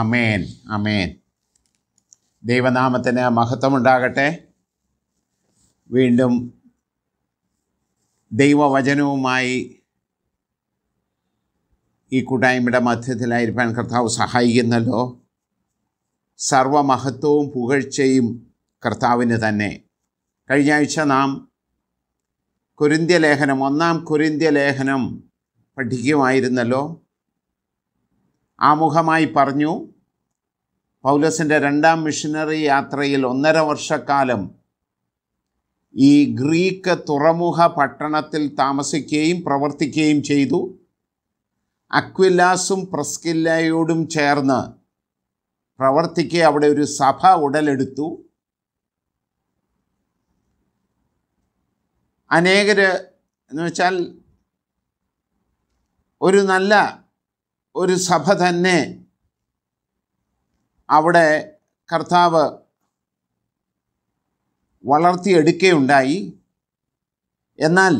അമേൻ അമേൻ ദൈവനാമത്തിന് മഹത്വമുണ്ടാകട്ടെ വീണ്ടും ദൈവവചനവുമായി ഈ കൂട്ടായ്മയുടെ മധ്യത്തിലായിരിക്കാൻ കർത്താവ് സഹായിക്കുന്നല്ലോ സർവമഹത്വവും പുകഴ്ചയും കർത്താവിന് തന്നെ കഴിഞ്ഞ ആഴ്ച നാം ലേഖനം ഒന്നാം ലേഖനം പഠിക്കുമായിരുന്നല്ലോ ആമുഖമായി പറഞ്ഞു പൗലസിൻ്റെ രണ്ടാം മിഷനറി യാത്രയിൽ ഒന്നര വർഷക്കാലം ഈ ഗ്രീക്ക് തുറമുഖ പട്ടണത്തിൽ താമസിക്കുകയും പ്രവർത്തിക്കുകയും ചെയ്തു അക്വില്ലാസും പ്രസ്കില്ലയോടും ചേർന്ന് പ്രവർത്തിക്കുക അവിടെ ഒരു സഭ ഉടലെടുത്തു അനേകർ എന്ന് വെച്ചാൽ ഒരു നല്ല ഒരു സഭ തന്നെ അവിടെ കർത്താവ് വളർത്തിയെടുക്കുകയുണ്ടായി എന്നാൽ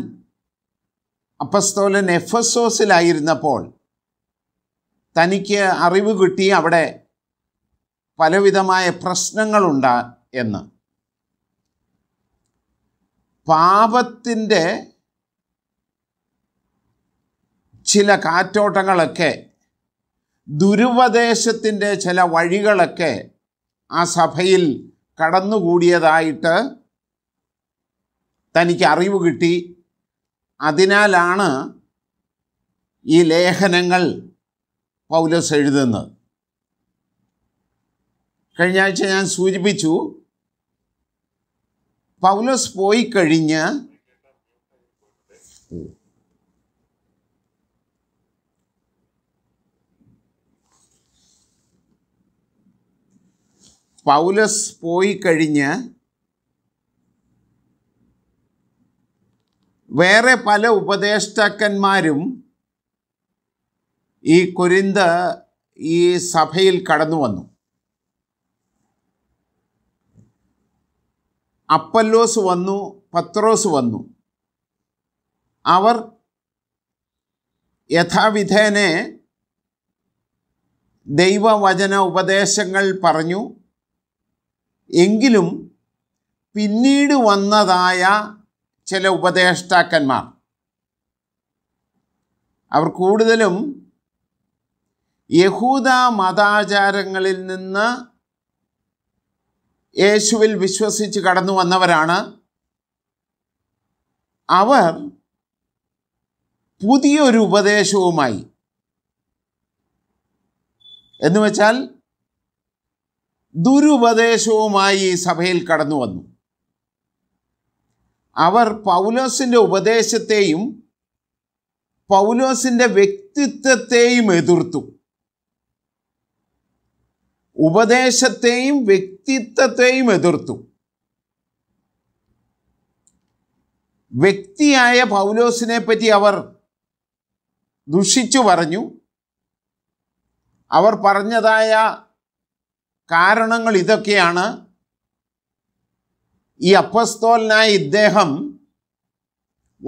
അപ്പസ്തോലൻ എഫസോസിലായിരുന്നപ്പോൾ തനിക്ക് അറിവ് കിട്ടി അവിടെ പലവിധമായ പ്രശ്നങ്ങളുണ്ട് എന്ന് പാപത്തിൻ്റെ ചില കാറ്റോട്ടങ്ങളൊക്കെ ദുരുപദേശത്തിൻ്റെ ചില വഴികളൊക്കെ ആ സഭയിൽ കടന്നുകൂടിയതായിട്ട് തനിക്ക് അറിവ് കിട്ടി അതിനാലാണ് ഈ ലേഖനങ്ങൾ പൗലോസ് എഴുതുന്നത് കഴിഞ്ഞ ആഴ്ച ഞാൻ സൂചിപ്പിച്ചു പൗലോസ് പോയി കഴിഞ്ഞ് പൗലസ് പോയി കഴിഞ്ഞ് വേറെ പല ഉപദേഷ്ടാക്കന്മാരും ഈ കുരിന്ത് ഈ സഭയിൽ കടന്നു വന്നു അപ്പല്ലോസ് വന്നു പത്രോസ് വന്നു അവർ യഥാവിധേനെ ദൈവവചന ഉപദേശങ്ങൾ പറഞ്ഞു എങ്കിലും പിന്നീട് വന്നതായ ചില ഉപദേഷ്ടാക്കന്മാർ അവർ കൂടുതലും യഹൂദ മതാചാരങ്ങളിൽ നിന്ന് യേശുവിൽ വിശ്വസിച്ച് കടന്നു വന്നവരാണ് അവർ പുതിയൊരു ഉപദേശവുമായി എന്നുവെച്ചാൽ ദുരുപദേശവുമായി സഭയിൽ കടന്നു വന്നു അവർ പൗലോസിൻ്റെ ഉപദേശത്തെയും പൗലോസിൻ്റെ വ്യക്തിത്വത്തെയും എതിർത്തു ഉപദേശത്തെയും വ്യക്തിത്വത്തെയും എതിർത്തു വ്യക്തിയായ പൗലോസിനെ പറ്റി അവർ ദുഷിച്ചു പറഞ്ഞു അവർ പറഞ്ഞതായ കാരണങ്ങൾ ഇതൊക്കെയാണ് ഈ അപ്പസ്തോലനായ ഇദ്ദേഹം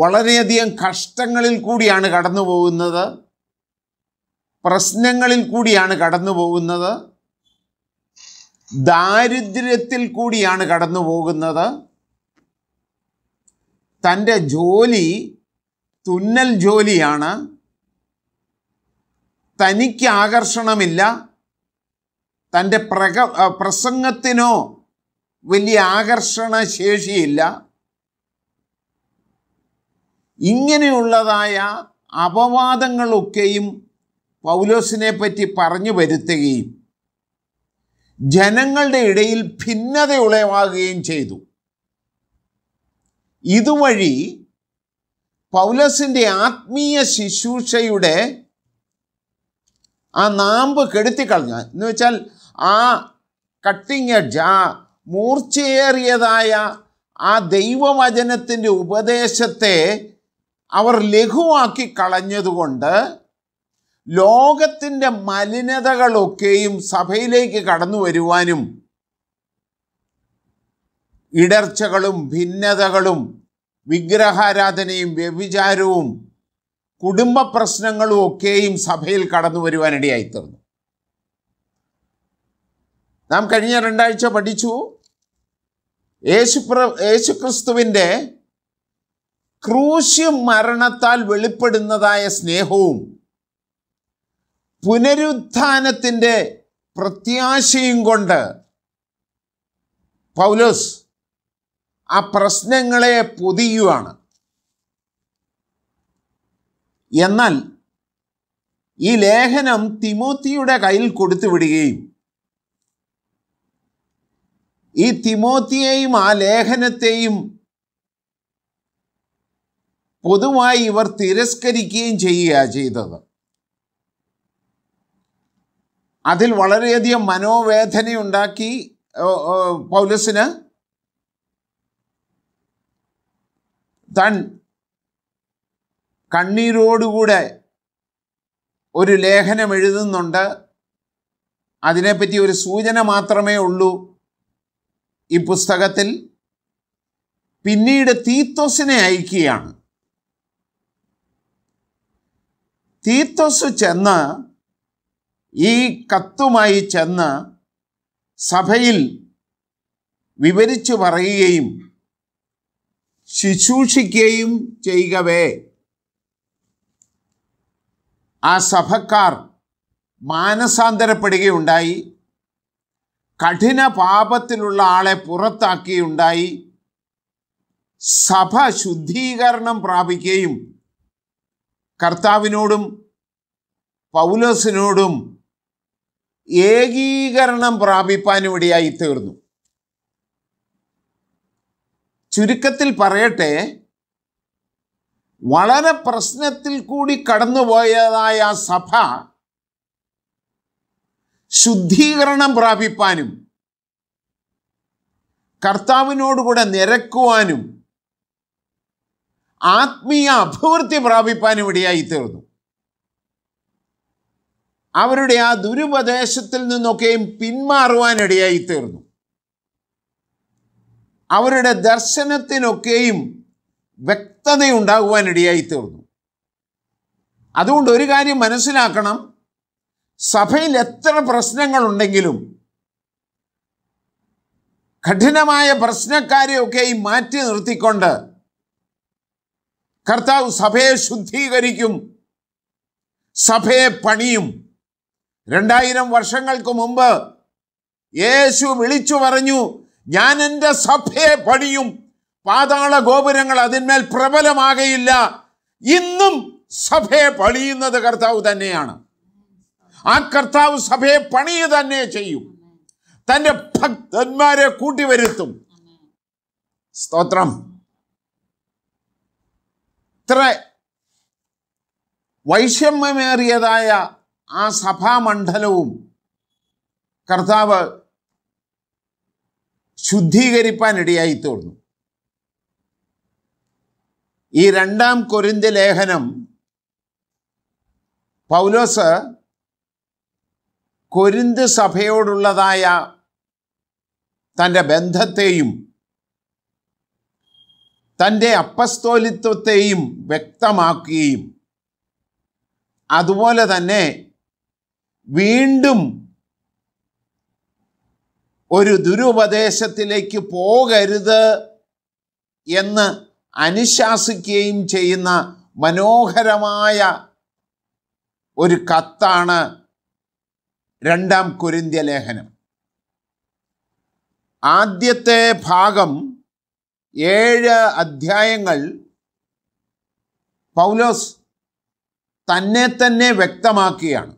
വളരെയധികം കഷ്ടങ്ങളിൽ കൂടിയാണ് കടന്നു പോകുന്നത് പ്രശ്നങ്ങളിൽ കൂടിയാണ് കടന്നു പോകുന്നത് ദാരിദ്ര്യത്തിൽ കൂടിയാണ് കടന്നു പോകുന്നത് തൻ്റെ ജോലി തുന്നൽ ജോലിയാണ് തനിക്ക് ആകർഷണമില്ല തൻ്റെ പ്രക പ്രസംഗത്തിനോ വലിയ ആകർഷണ ശേഷിയില്ല ഇങ്ങനെയുള്ളതായ അപവാദങ്ങളൊക്കെയും പൗലോസിനെ പറ്റി പറഞ്ഞു വരുത്തുകയും ജനങ്ങളുടെ ഇടയിൽ ഭിന്നത ഉളവാകുകയും ചെയ്തു ഇതുവഴി പൗലസിൻ്റെ ആത്മീയ ശുശ്രൂഷയുടെ ആ നാമ്പ് കെടുത്തിക്കളഞ്ഞു എന്ന് വെച്ചാൽ ആ കട്ടിങ് എഡ്ജ് ആ മൂർച്ചയേറിയതായ ആ ദൈവവചനത്തിൻ്റെ ഉപദേശത്തെ അവർ ലഘുവാക്കി കളഞ്ഞതുകൊണ്ട് ലോകത്തിൻ്റെ മലിനതകളൊക്കെയും സഭയിലേക്ക് കടന്നു വരുവാനും ഇടർച്ചകളും ഭിന്നതകളും വിഗ്രഹാരാധനയും വ്യഭിചാരവും കുടുംബ പ്രശ്നങ്ങളും ഒക്കെയും സഭയിൽ കടന്നു വരുവാനിടയായിത്തീർന്നു നാം കഴിഞ്ഞ രണ്ടാഴ്ച പഠിച്ചു യേശുപ്ര യേശുക്രിസ്തുവിൻ്റെ ക്രൂശ് മരണത്താൽ വെളിപ്പെടുന്നതായ സ്നേഹവും പുനരുത്ഥാനത്തിൻ്റെ പ്രത്യാശയും കൊണ്ട് പൗലോസ് ആ പ്രശ്നങ്ങളെ പൊതിയുവാണ് എന്നാൽ ഈ ലേഖനം തിമോത്തിയുടെ കയ്യിൽ കൊടുത്തു വിടുകയും ഈ തിമോത്തിയെയും ആ ലേഖനത്തെയും പൊതുവായി ഇവർ തിരസ്കരിക്കുകയും ചെയ്യുക ചെയ്തത് അതിൽ വളരെയധികം മനോവേദനയുണ്ടാക്കി പൗലസിന് തൻ കണ്ണീരോടുകൂടെ ഒരു ലേഖനം എഴുതുന്നുണ്ട് അതിനെപ്പറ്റി ഒരു സൂചന മാത്രമേ ഉള്ളൂ ഈ പുസ്തകത്തിൽ പിന്നീട് തീത്തോസിനെ അയക്കുകയാണ് തീത്തോസ് ചെന്ന് ഈ കത്തുമായി ചെന്ന് സഭയിൽ വിവരിച്ചു പറയുകയും ശുശൂഷിക്കുകയും ചെയ്യവേ ആ സഭക്കാർ മാനസാന്തരപ്പെടുകയുണ്ടായി കഠിന പാപത്തിലുള്ള ആളെ പുറത്താക്കിയുണ്ടായി സഭ ശുദ്ധീകരണം പ്രാപിക്കുകയും കർത്താവിനോടും പൗലോസിനോടും ഏകീകരണം പ്രാപിപ്പാനിവിടെയായി തീർന്നു ചുരുക്കത്തിൽ പറയട്ടെ വളരെ പ്രശ്നത്തിൽ കൂടി കടന്നുപോയതായ സഭ ശുദ്ധീകരണം പ്രാപിപ്പാനും കർത്താവിനോടുകൂടെ നിരക്കുവാനും ആത്മീയ അഭിവൃദ്ധി പ്രാപിപ്പാനും ഇടയായി തീർന്നു അവരുടെ ആ ദുരുപദേശത്തിൽ നിന്നൊക്കെയും പിന്മാറുവാൻ ഇടയായി തീർന്നു അവരുടെ ദർശനത്തിനൊക്കെയും വ്യക്തതയുണ്ടാകുവാൻ ഇടയായി തീർന്നു അതുകൊണ്ട് ഒരു കാര്യം മനസ്സിലാക്കണം സഭയിൽ എത്ര പ്രശ്നങ്ങളുണ്ടെങ്കിലും കഠിനമായ പ്രശ്നക്കാരെയൊക്കെയും മാറ്റി നിർത്തിക്കൊണ്ട് കർത്താവ് സഭയെ ശുദ്ധീകരിക്കും സഭയെ പണിയും രണ്ടായിരം വർഷങ്ങൾക്ക് മുമ്പ് യേശു വിളിച്ചു പറഞ്ഞു ഞാൻ എൻ്റെ സഭയെ പണിയും പാതാള ഗോപുരങ്ങൾ അതിന്മേൽ പ്രബലമാകയില്ല ഇന്നും സഭയെ പണിയുന്നത് കർത്താവ് തന്നെയാണ് ആ കർത്താവ് സഭയെ പണി തന്നെ ചെയ്യും തൻ്റെ ഭക്തന്മാരെ വരുത്തും സ്തോത്രം ഇത്ര വൈഷമ്യമേറിയതായ ആ സഭാമണ്ഡലവും കർത്താവ് ശുദ്ധീകരിപ്പാൻ ഇടയായി തീർന്നു ഈ രണ്ടാം കൊരിന്ത ലേഖനം പൗലോസ് കൊരിന്ത് സഭയോടുള്ളതായ തൻ്റെ ബന്ധത്തെയും തൻ്റെ അപ്പസ്തോലിത്വത്തെയും വ്യക്തമാക്കുകയും അതുപോലെ തന്നെ വീണ്ടും ഒരു ദുരുപദേശത്തിലേക്ക് പോകരുത് എന്ന് അനുശാസിക്കുകയും ചെയ്യുന്ന മനോഹരമായ ഒരു കത്താണ് രണ്ടാം കുരിന്ത്യ ലേഖനം ആദ്യത്തെ ഭാഗം ഏഴ് അധ്യായങ്ങൾ പൗലോസ് തന്നെ തന്നെ വ്യക്തമാക്കുകയാണ്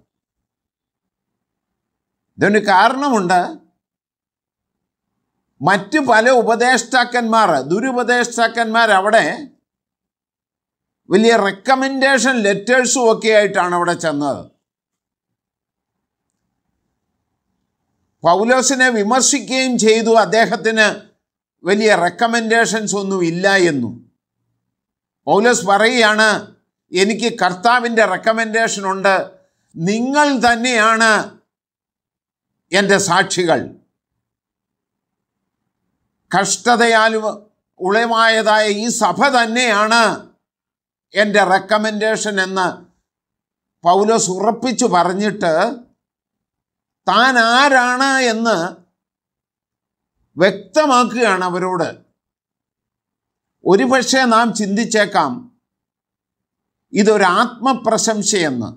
ഇതിന് കാരണമുണ്ട് മറ്റു പല ഉപദേഷ്ടാക്കന്മാർ ദുരുപദേഷ്ടാക്കന്മാർ അവിടെ വലിയ റെക്കമെൻഡേഷൻ ലെറ്റേഴ്സും ഒക്കെ ആയിട്ടാണ് അവിടെ ചെന്നത് പൗലോസിനെ വിമർശിക്കുകയും ചെയ്തു അദ്ദേഹത്തിന് വലിയ റെക്കമെൻഡേഷൻസ് ഒന്നും ഇല്ല എന്നു പൗലോസ് പറയുകയാണ് എനിക്ക് കർത്താവിൻ്റെ റെക്കമെൻഡേഷൻ ഉണ്ട് നിങ്ങൾ തന്നെയാണ് എൻ്റെ സാക്ഷികൾ കഷ്ടതയാലും ഉളമായതായ ഈ സഭ തന്നെയാണ് എൻ്റെ റെക്കമെൻഡേഷൻ എന്ന് പൗലോസ് ഉറപ്പിച്ചു പറഞ്ഞിട്ട് താൻ ആരാണ് എന്ന് വ്യക്തമാക്കുകയാണ് അവരോട് ഒരുപക്ഷെ നാം ചിന്തിച്ചേക്കാം ഇതൊരാത്മപ്രശംസയെന്ന്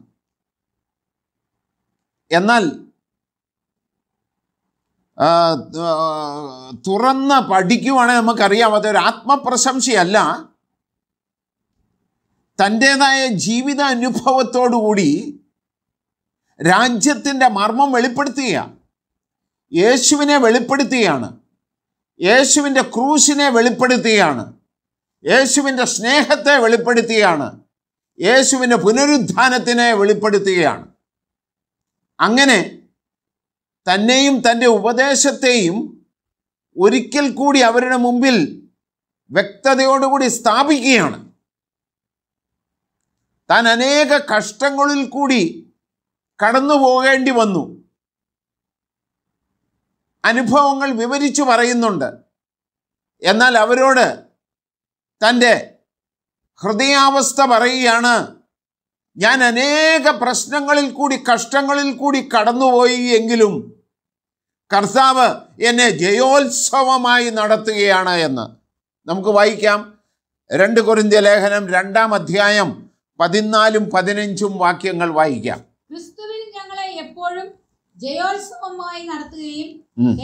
എന്നാൽ തുറന്ന് പഠിക്കുവാണെങ്കിൽ നമുക്കറിയാം അതൊരു ആത്മപ്രശംസയല്ല തൻ്റേതായ ജീവിത അനുഭവത്തോടുകൂടി രാജ്യത്തിൻ്റെ മർമ്മം വെളിപ്പെടുത്തുകയാണ് യേശുവിനെ വെളിപ്പെടുത്തുകയാണ് യേശുവിൻ്റെ ക്രൂശിനെ വെളിപ്പെടുത്തുകയാണ് യേശുവിൻ്റെ സ്നേഹത്തെ വെളിപ്പെടുത്തുകയാണ് യേശുവിൻ്റെ പുനരുദ്ധാനത്തിനെ വെളിപ്പെടുത്തുകയാണ് അങ്ങനെ തന്നെയും തൻ്റെ ഉപദേശത്തെയും ഒരിക്കൽ കൂടി അവരുടെ മുമ്പിൽ വ്യക്തതയോടുകൂടി സ്ഥാപിക്കുകയാണ് താൻ അനേക കഷ്ടങ്ങളിൽ കൂടി കടന്നു പോകേണ്ടി വന്നു അനുഭവങ്ങൾ വിവരിച്ചു പറയുന്നുണ്ട് എന്നാൽ അവരോട് തൻ്റെ ഹൃദയാവസ്ഥ പറയുകയാണ് ഞാൻ അനേക പ്രശ്നങ്ങളിൽ കൂടി കഷ്ടങ്ങളിൽ കൂടി കടന്നുപോയി എങ്കിലും കർത്താവ് എന്നെ ജയോത്സവമായി നടത്തുകയാണ് എന്ന് നമുക്ക് വായിക്കാം രണ്ട് കുറിന്ത്യ ലേഖനം രണ്ടാം അധ്യായം പതിനാലും പതിനഞ്ചും വാക്യങ്ങൾ വായിക്കാം എപ്പോഴും ജയോത്സവമായി നടത്തുകയും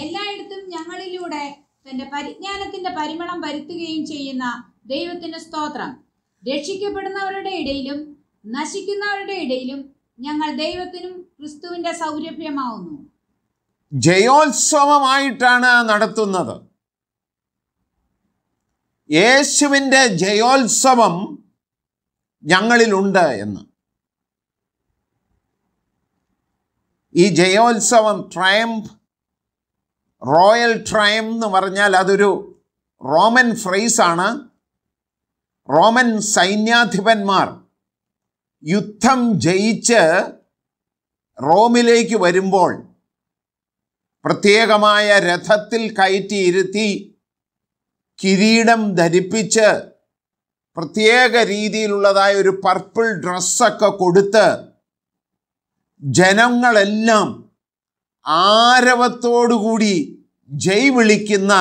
എല്ലായിടത്തും ഞങ്ങളിലൂടെ തന്റെ പരിജ്ഞാനത്തിന്റെ പരിമളം വരുത്തുകയും ചെയ്യുന്ന ദൈവത്തിന്റെ സ്തോത്രം രക്ഷിക്കപ്പെടുന്നവരുടെ ഇടയിലും നശിക്കുന്നവരുടെ ഇടയിലും ഞങ്ങൾ ദൈവത്തിനും ക്രിസ്തുവിന്റെ സൗരഭ്യമാവുന്നു ജയോത്സവമായിട്ടാണ് നടത്തുന്നത് യേശുവിൻ്റെ ജയോത്സവം ഞങ്ങളിലുണ്ട് എന്ന് ഈ ജയോത്സവം ട്രയംഫ് റോയൽ ട്രയം എന്ന് പറഞ്ഞാൽ അതൊരു റോമൻ ഫ്രൈസാണ് റോമൻ സൈന്യാധിപന്മാർ യുദ്ധം ജയിച്ച് റോമിലേക്ക് വരുമ്പോൾ പ്രത്യേകമായ രഥത്തിൽ കയറ്റിയിരുത്തി കിരീടം ധരിപ്പിച്ച് പ്രത്യേക രീതിയിലുള്ളതായ ഒരു പർപ്പിൾ ഡ്രസ്സൊക്കെ കൊടുത്ത് ജനങ്ങളെല്ലാം ആരവത്തോടുകൂടി ജയ് വിളിക്കുന്ന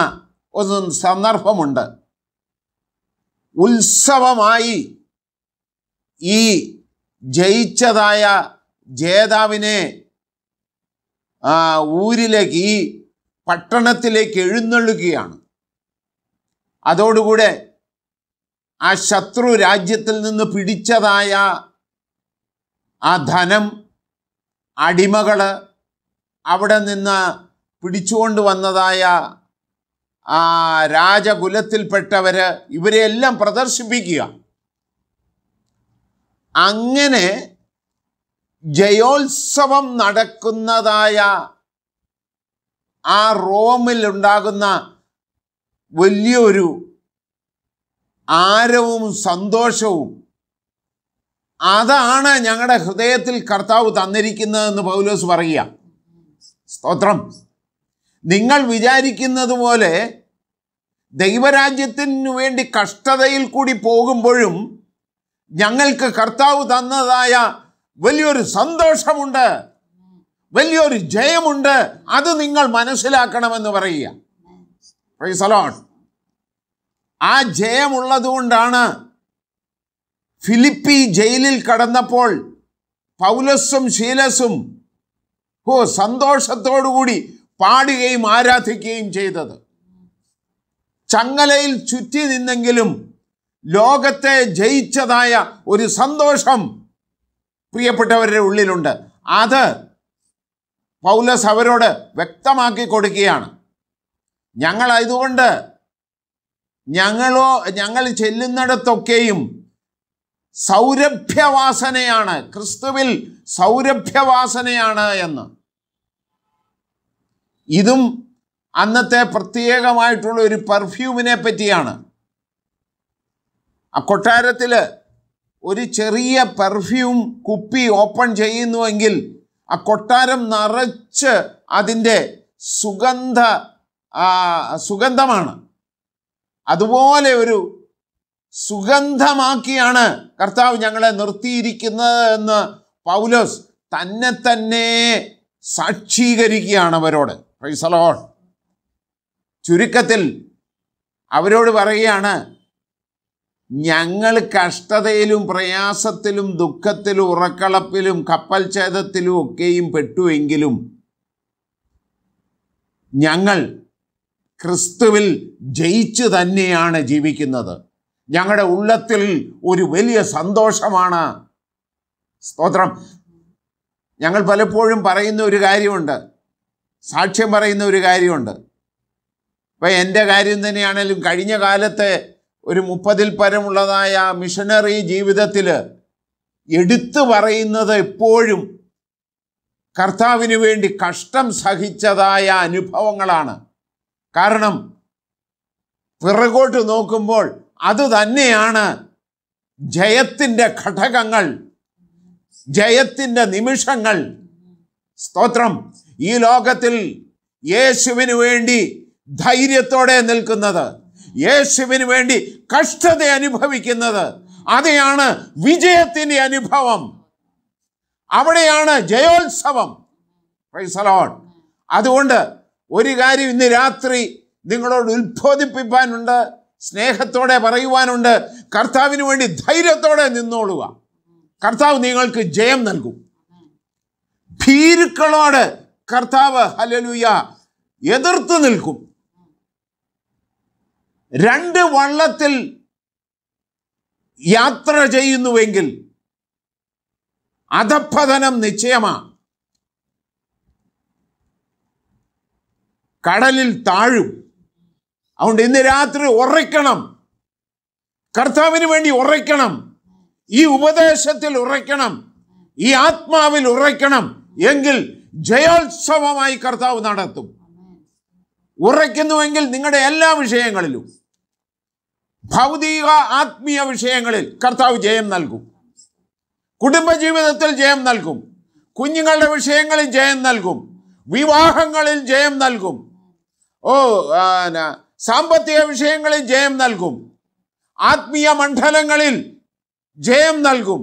ഒരു സന്ദർഭമുണ്ട് ഉത്സവമായി ഈ ജയിച്ചതായ ജേതാവിനെ ഊരിലേക്ക് ഈ പട്ടണത്തിലേക്ക് എഴുന്നള്ളുകയാണ് അതോടുകൂടെ ആ ശത്രു രാജ്യത്തിൽ നിന്ന് പിടിച്ചതായ ആ ധനം അടിമകൾ അവിടെ നിന്ന് പിടിച്ചുകൊണ്ട് വന്നതായ ആ രാജകുലത്തിൽപ്പെട്ടവർ ഇവരെയെല്ലാം പ്രദർശിപ്പിക്കുക അങ്ങനെ ജയോത്സവം നടക്കുന്നതായ ആ റോമിൽ ഉണ്ടാകുന്ന വലിയൊരു ആരവും സന്തോഷവും അതാണ് ഞങ്ങളുടെ ഹൃദയത്തിൽ കർത്താവ് തന്നിരിക്കുന്നതെന്ന് പൗലോസ് പറയുക സ്തോത്രം നിങ്ങൾ വിചാരിക്കുന്നത് പോലെ ദൈവരാജ്യത്തിനു വേണ്ടി കഷ്ടതയിൽ കൂടി പോകുമ്പോഴും ഞങ്ങൾക്ക് കർത്താവ് തന്നതായ വലിയൊരു സന്തോഷമുണ്ട് വലിയൊരു ജയമുണ്ട് അത് നിങ്ങൾ മനസ്സിലാക്കണമെന്ന് പറയുക ആ ജയമുള്ളതുകൊണ്ടാണ് ഫിലിപ്പി ജയിലിൽ കടന്നപ്പോൾ പൗലസും ശീലസും ഓ സന്തോഷത്തോടുകൂടി പാടുകയും ആരാധിക്കുകയും ചെയ്തത് ചങ്ങലയിൽ ചുറ്റി നിന്നെങ്കിലും ലോകത്തെ ജയിച്ചതായ ഒരു സന്തോഷം പ്രിയപ്പെട്ടവരുടെ ഉള്ളിലുണ്ട് അത് പൗലസ് അവരോട് വ്യക്തമാക്കി കൊടുക്കുകയാണ് ഞങ്ങൾ ഞങ്ങളോ ഞങ്ങൾ ചെല്ലുന്നിടത്തൊക്കെയും സൗരഭ്യവാസനയാണ് ക്രിസ്തുവിൽ സൗരഭ്യവാസനയാണ് എന്ന് ഇതും അന്നത്തെ പ്രത്യേകമായിട്ടുള്ള ഒരു പെർഫ്യൂമിനെ പറ്റിയാണ് ആ കൊട്ടാരത്തിൽ ഒരു ചെറിയ പെർഫ്യൂം കുപ്പി ഓപ്പൺ ചെയ്യുന്നുവെങ്കിൽ ആ കൊട്ടാരം നിറച്ച് അതിൻ്റെ സുഗന്ധ സുഗന്ധമാണ് അതുപോലെ ഒരു സുഗന്ധമാക്കിയാണ് കർത്താവ് ഞങ്ങളെ നിർത്തിയിരിക്കുന്നത് എന്ന് പൗലോസ് തന്നെ തന്നെ സാക്ഷീകരിക്കുകയാണ് അവരോട് പ്രൈസലോൺ ചുരുക്കത്തിൽ അവരോട് പറയുകയാണ് ഞങ്ങൾ കഷ്ടതയിലും പ്രയാസത്തിലും ദുഃഖത്തിലും ഉറക്കളപ്പിലും കപ്പൽ ഛേദത്തിലും ഒക്കെയും പെട്ടുവെങ്കിലും ഞങ്ങൾ ക്രിസ്തുവിൽ ജയിച്ചു തന്നെയാണ് ജീവിക്കുന്നത് ഞങ്ങളുടെ ഉള്ളത്തിൽ ഒരു വലിയ സന്തോഷമാണ് സ്തോത്രം ഞങ്ങൾ പലപ്പോഴും പറയുന്ന ഒരു കാര്യമുണ്ട് സാക്ഷ്യം പറയുന്ന ഒരു കാര്യമുണ്ട് ഇപ്പം എൻ്റെ കാര്യം തന്നെയാണെങ്കിലും കഴിഞ്ഞ കാലത്തെ ഒരു മുപ്പതിൽ പരമുള്ളതായ മിഷനറി ജീവിതത്തിൽ എടുത്തു പറയുന്നത് എപ്പോഴും കർത്താവിന് വേണ്ടി കഷ്ടം സഹിച്ചതായ അനുഭവങ്ങളാണ് കാരണം പിറകോട്ട് നോക്കുമ്പോൾ അതുതന്നെയാണ് ജയത്തിൻ്റെ ഘടകങ്ങൾ ജയത്തിൻ്റെ നിമിഷങ്ങൾ സ്തോത്രം ഈ ലോകത്തിൽ യേശുവിന് വേണ്ടി ധൈര്യത്തോടെ നിൽക്കുന്നത് യേശുവിന് വേണ്ടി കഷ്ടത അനുഭവിക്കുന്നത് അതെയാണ് വിജയത്തിൻ്റെ അനുഭവം അവിടെയാണ് ജയോത്സവം പ്രൈസലോട്ട് അതുകൊണ്ട് ഒരു കാര്യം ഇന്ന് രാത്രി നിങ്ങളോട് ഉത്ബോധിപ്പിക്കാനുണ്ട് സ്നേഹത്തോടെ പറയുവാനുണ്ട് കർത്താവിന് വേണ്ടി ധൈര്യത്തോടെ നിന്നോളുക കർത്താവ് നിങ്ങൾക്ക് ജയം നൽകും ഭീരുക്കളോട് കർത്താവ് ഹലലുയ എതിർത്ത് നിൽക്കും രണ്ട് വള്ളത്തിൽ യാത്ര ചെയ്യുന്നുവെങ്കിൽ അധപ്പതനം നിശ്ചയമാ കടലിൽ താഴും അതുകൊണ്ട് ഇന്ന് രാത്രി ഉറയ്ക്കണം കർത്താവിന് വേണ്ടി ഉറയ്ക്കണം ഈ ഉപദേശത്തിൽ ഉറയ്ക്കണം ഈ ആത്മാവിൽ ഉറയ്ക്കണം എങ്കിൽ ജയോത്സവമായി കർത്താവ് നടത്തും ഉറയ്ക്കുന്നുവെങ്കിൽ നിങ്ങളുടെ എല്ലാ വിഷയങ്ങളിലും ഭൗതിക ആത്മീയ വിഷയങ്ങളിൽ കർത്താവ് ജയം നൽകും കുടുംബജീവിതത്തിൽ ജയം നൽകും കുഞ്ഞുങ്ങളുടെ വിഷയങ്ങളിൽ ജയം നൽകും വിവാഹങ്ങളിൽ ജയം നൽകും ഓ സാമ്പത്തിക വിഷയങ്ങളിൽ ജയം നൽകും ആത്മീയ മണ്ഡലങ്ങളിൽ ജയം നൽകും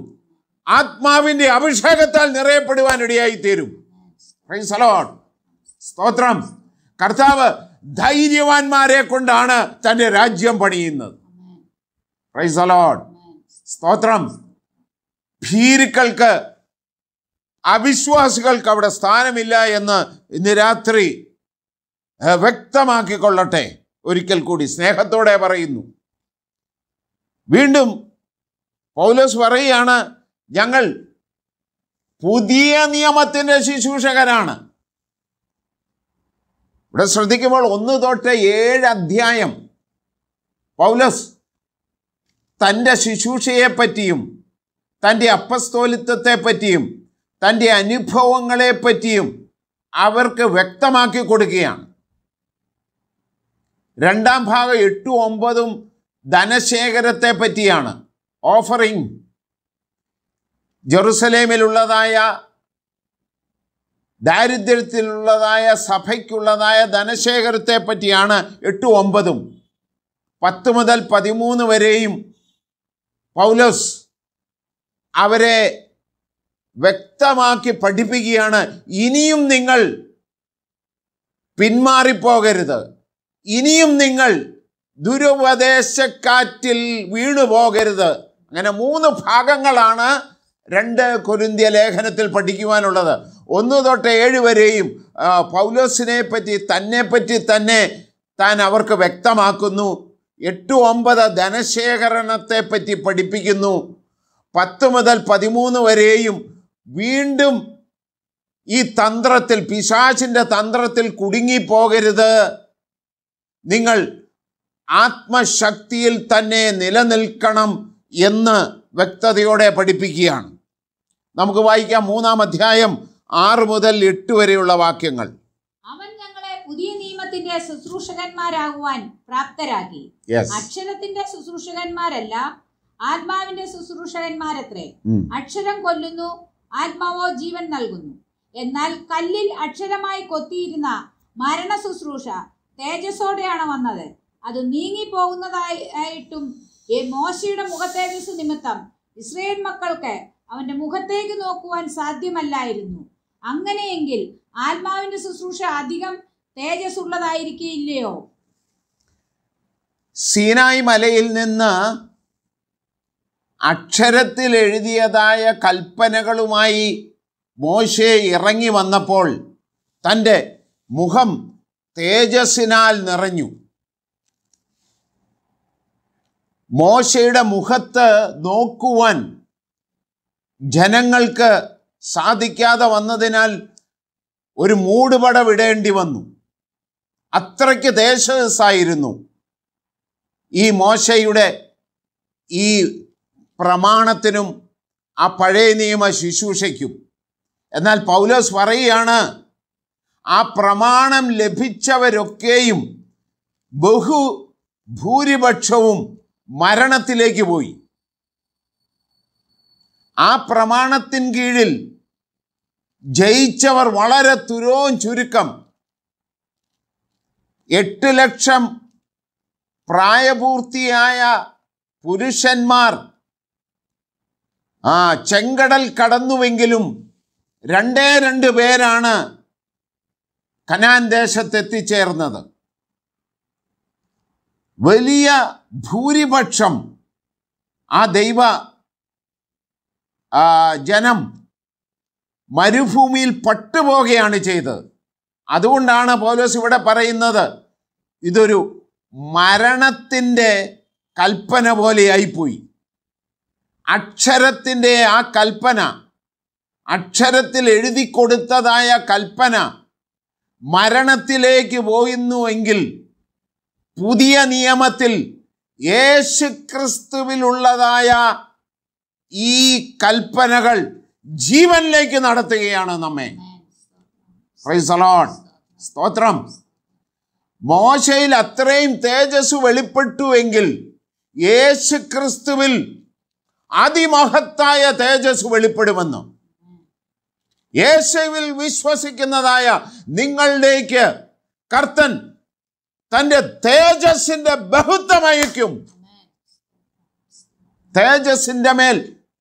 ആത്മാവിൻ്റെ അഭിഷേകത്താൽ നിറയപ്പെടുവാൻ ഇടയായി തീരും സ്തോത്രം കർത്താവ് ധൈര്യവാന്മാരെ കൊണ്ടാണ് തൻ്റെ രാജ്യം പണിയുന്നത് സ്തോത്രം ഭീരുക്കൾക്ക് അവിശ്വാസികൾക്ക് അവിടെ സ്ഥാനമില്ല എന്ന് ഇന്ന് രാത്രി വ്യക്തമാക്കിക്കൊള്ളട്ടെ ഒരിക്കൽ കൂടി സ്നേഹത്തോടെ പറയുന്നു വീണ്ടും പൗലോസ് പറയുകയാണ് ഞങ്ങൾ പുതിയ നിയമത്തിൻ്റെ ശുശ്രൂഷകരാണ് ഇവിടെ ശ്രദ്ധിക്കുമ്പോൾ ഒന്ന് തൊട്ട് ഏഴ് അധ്യായം പൗലസ് തൻ്റെ ശുശ്രൂഷയെപ്പറ്റിയും തൻ്റെ അപ്പസ്തോലിത്വത്തെപ്പറ്റിയും തൻ്റെ അനുഭവങ്ങളെപ്പറ്റിയും അവർക്ക് വ്യക്തമാക്കി കൊടുക്കുകയാണ് രണ്ടാം ഭാഗം എട്ടും ഒമ്പതും ധനശേഖരത്തെ പറ്റിയാണ് ഓഫറിംഗ് ജെറുസലേമിലുള്ളതായ ദാരിദ്ര്യത്തിലുള്ളതായ സഭയ്ക്കുള്ളതായ ധനശേഖരത്തെ പറ്റിയാണ് എട്ടും ഒമ്പതും പത്ത് മുതൽ പതിമൂന്ന് വരെയും പൗലോസ് അവരെ വ്യക്തമാക്കി പഠിപ്പിക്കുകയാണ് ഇനിയും നിങ്ങൾ പിന്മാറിപ്പോകരുത് ഇനിയും നിങ്ങൾ ദുരുപദേശക്കാറ്റിൽ വീണുപോകരുത് അങ്ങനെ മൂന്ന് ഭാഗങ്ങളാണ് രണ്ട് കൊരിന്തിയ ലേഖനത്തിൽ പഠിക്കുവാനുള്ളത് ഒന്ന് തൊട്ട് ഏഴ് വരെയും പൗലോസിനെ പറ്റി തന്നെ പറ്റി തന്നെ താൻ അവർക്ക് വ്യക്തമാക്കുന്നു എട്ട് ഒമ്പത് ധനശേഖരണത്തെ പറ്റി പഠിപ്പിക്കുന്നു പത്ത് മുതൽ പതിമൂന്ന് വരെയും വീണ്ടും ഈ തന്ത്രത്തിൽ പിശാചിൻ്റെ തന്ത്രത്തിൽ കുടുങ്ങിപ്പോകരുത് നിങ്ങൾ ആത്മശക്തിയിൽ തന്നെ നിലനിൽക്കണം എന്ന് വ്യക്തതയോടെ പഠിപ്പിക്കുകയാണ് നമുക്ക് വായിക്കാം മൂന്നാം അധ്യായം ആറ് മുതൽ എട്ട് വരെയുള്ള വാക്യങ്ങൾ അവൻ ഞങ്ങളെ പുതിയ നിയമത്തിന്റെ ശുശ്രൂഷകന്മാരാകുവാൻ പ്രാപ്തരാക്കി അക്ഷരത്തിന്റെ ശുശ്രൂഷകന്മാരല്ല ആത്മാവിന്റെ ശുശ്രൂഷകന്മാരത്രേ അക്ഷരം കൊല്ലുന്നു ആത്മാവോ ജീവൻ നൽകുന്നു എന്നാൽ കല്ലിൽ അക്ഷരമായി കൊത്തിയിരുന്ന മരണ ശുശ്രൂഷ തേജസ്സോടെയാണ് വന്നത് അത് നീങ്ങിപ്പോകുന്നതായി ആയിട്ടും മോശയുടെ മുഖത്തേജസ് നിമിത്തം ഇസ്രയേൽ മക്കൾക്ക് അവൻ്റെ മുഖത്തേക്ക് നോക്കുവാൻ സാധ്യമല്ലായിരുന്നു അങ്ങനെയെങ്കിൽ ആത്മാവിൻ്റെ ശുശ്രൂഷ അധികം തേജസ് ഉള്ളതായിരിക്കില്ലയോ സീനായി മലയിൽ നിന്ന് അക്ഷരത്തിൽ എഴുതിയതായ കൽപ്പനകളുമായി മോശെ ഇറങ്ങി വന്നപ്പോൾ തൻ്റെ മുഖം തേജസ്സിനാൽ നിറഞ്ഞു മോശയുടെ മുഖത്ത് നോക്കുവാൻ ജനങ്ങൾക്ക് സാധിക്കാതെ വന്നതിനാൽ ഒരു മൂടുപട വിടേണ്ടി വന്നു അത്രയ്ക്ക് ദേശസായിരുന്നു ഈ മോശയുടെ ഈ പ്രമാണത്തിനും ആ പഴയ നിയമ ശുശ്രൂഷയ്ക്കും എന്നാൽ പൗലോസ് പറയുകയാണ് ആ പ്രമാണം ലഭിച്ചവരൊക്കെയും ബഹു ഭൂരിപക്ഷവും മരണത്തിലേക്ക് പോയി ആ പ്രമാണത്തിൻ കീഴിൽ ജയിച്ചവർ വളരെ തുരോം ചുരുക്കം എട്ട് ലക്ഷം പ്രായപൂർത്തിയായ പുരുഷന്മാർ ആ ചെങ്കടൽ കടന്നുവെങ്കിലും രണ്ടേ രണ്ട് പേരാണ് കനാൻ ദേശത്തെത്തിച്ചേർന്നത് വലിയ ഭൂരിപക്ഷം ആ ദൈവ ജനം മരുഭൂമിയിൽ പട്ടുപോകുകയാണ് ചെയ്തത് അതുകൊണ്ടാണ് പൗലോസ് ഇവിടെ പറയുന്നത് ഇതൊരു മരണത്തിൻ്റെ കൽപ്പന പോലെയായിപ്പോയി അക്ഷരത്തിൻ്റെ ആ കൽപ്പന അക്ഷരത്തിൽ എഴുതി കൊടുത്തതായ കൽപ്പന മരണത്തിലേക്ക് പോയിരുന്നുവെങ്കിൽ പുതിയ നിയമത്തിൽ യേശു ക്രിസ്തുവിലുള്ളതായ ഈ കൽപ്പനകൾ ജീവനിലേക്ക് നടത്തുകയാണ് നമ്മെ സ്തോത്രം മോശയിൽ അത്രയും തേജസ് വെളിപ്പെട്ടുവെങ്കിൽ യേശു ക്രിസ്തുവിൽ അതിമഹത്തായ തേജസ് വെളിപ്പെടുമെന്നും യേശുവിൽ വിശ്വസിക്കുന്നതായ നിങ്ങളിലേക്ക് കർത്തൻ തൻ്റെ തേജസ്സിൻ്റെ ബഹുത്വമയക്കും തേജസ്സിൻ്റെ മേൽ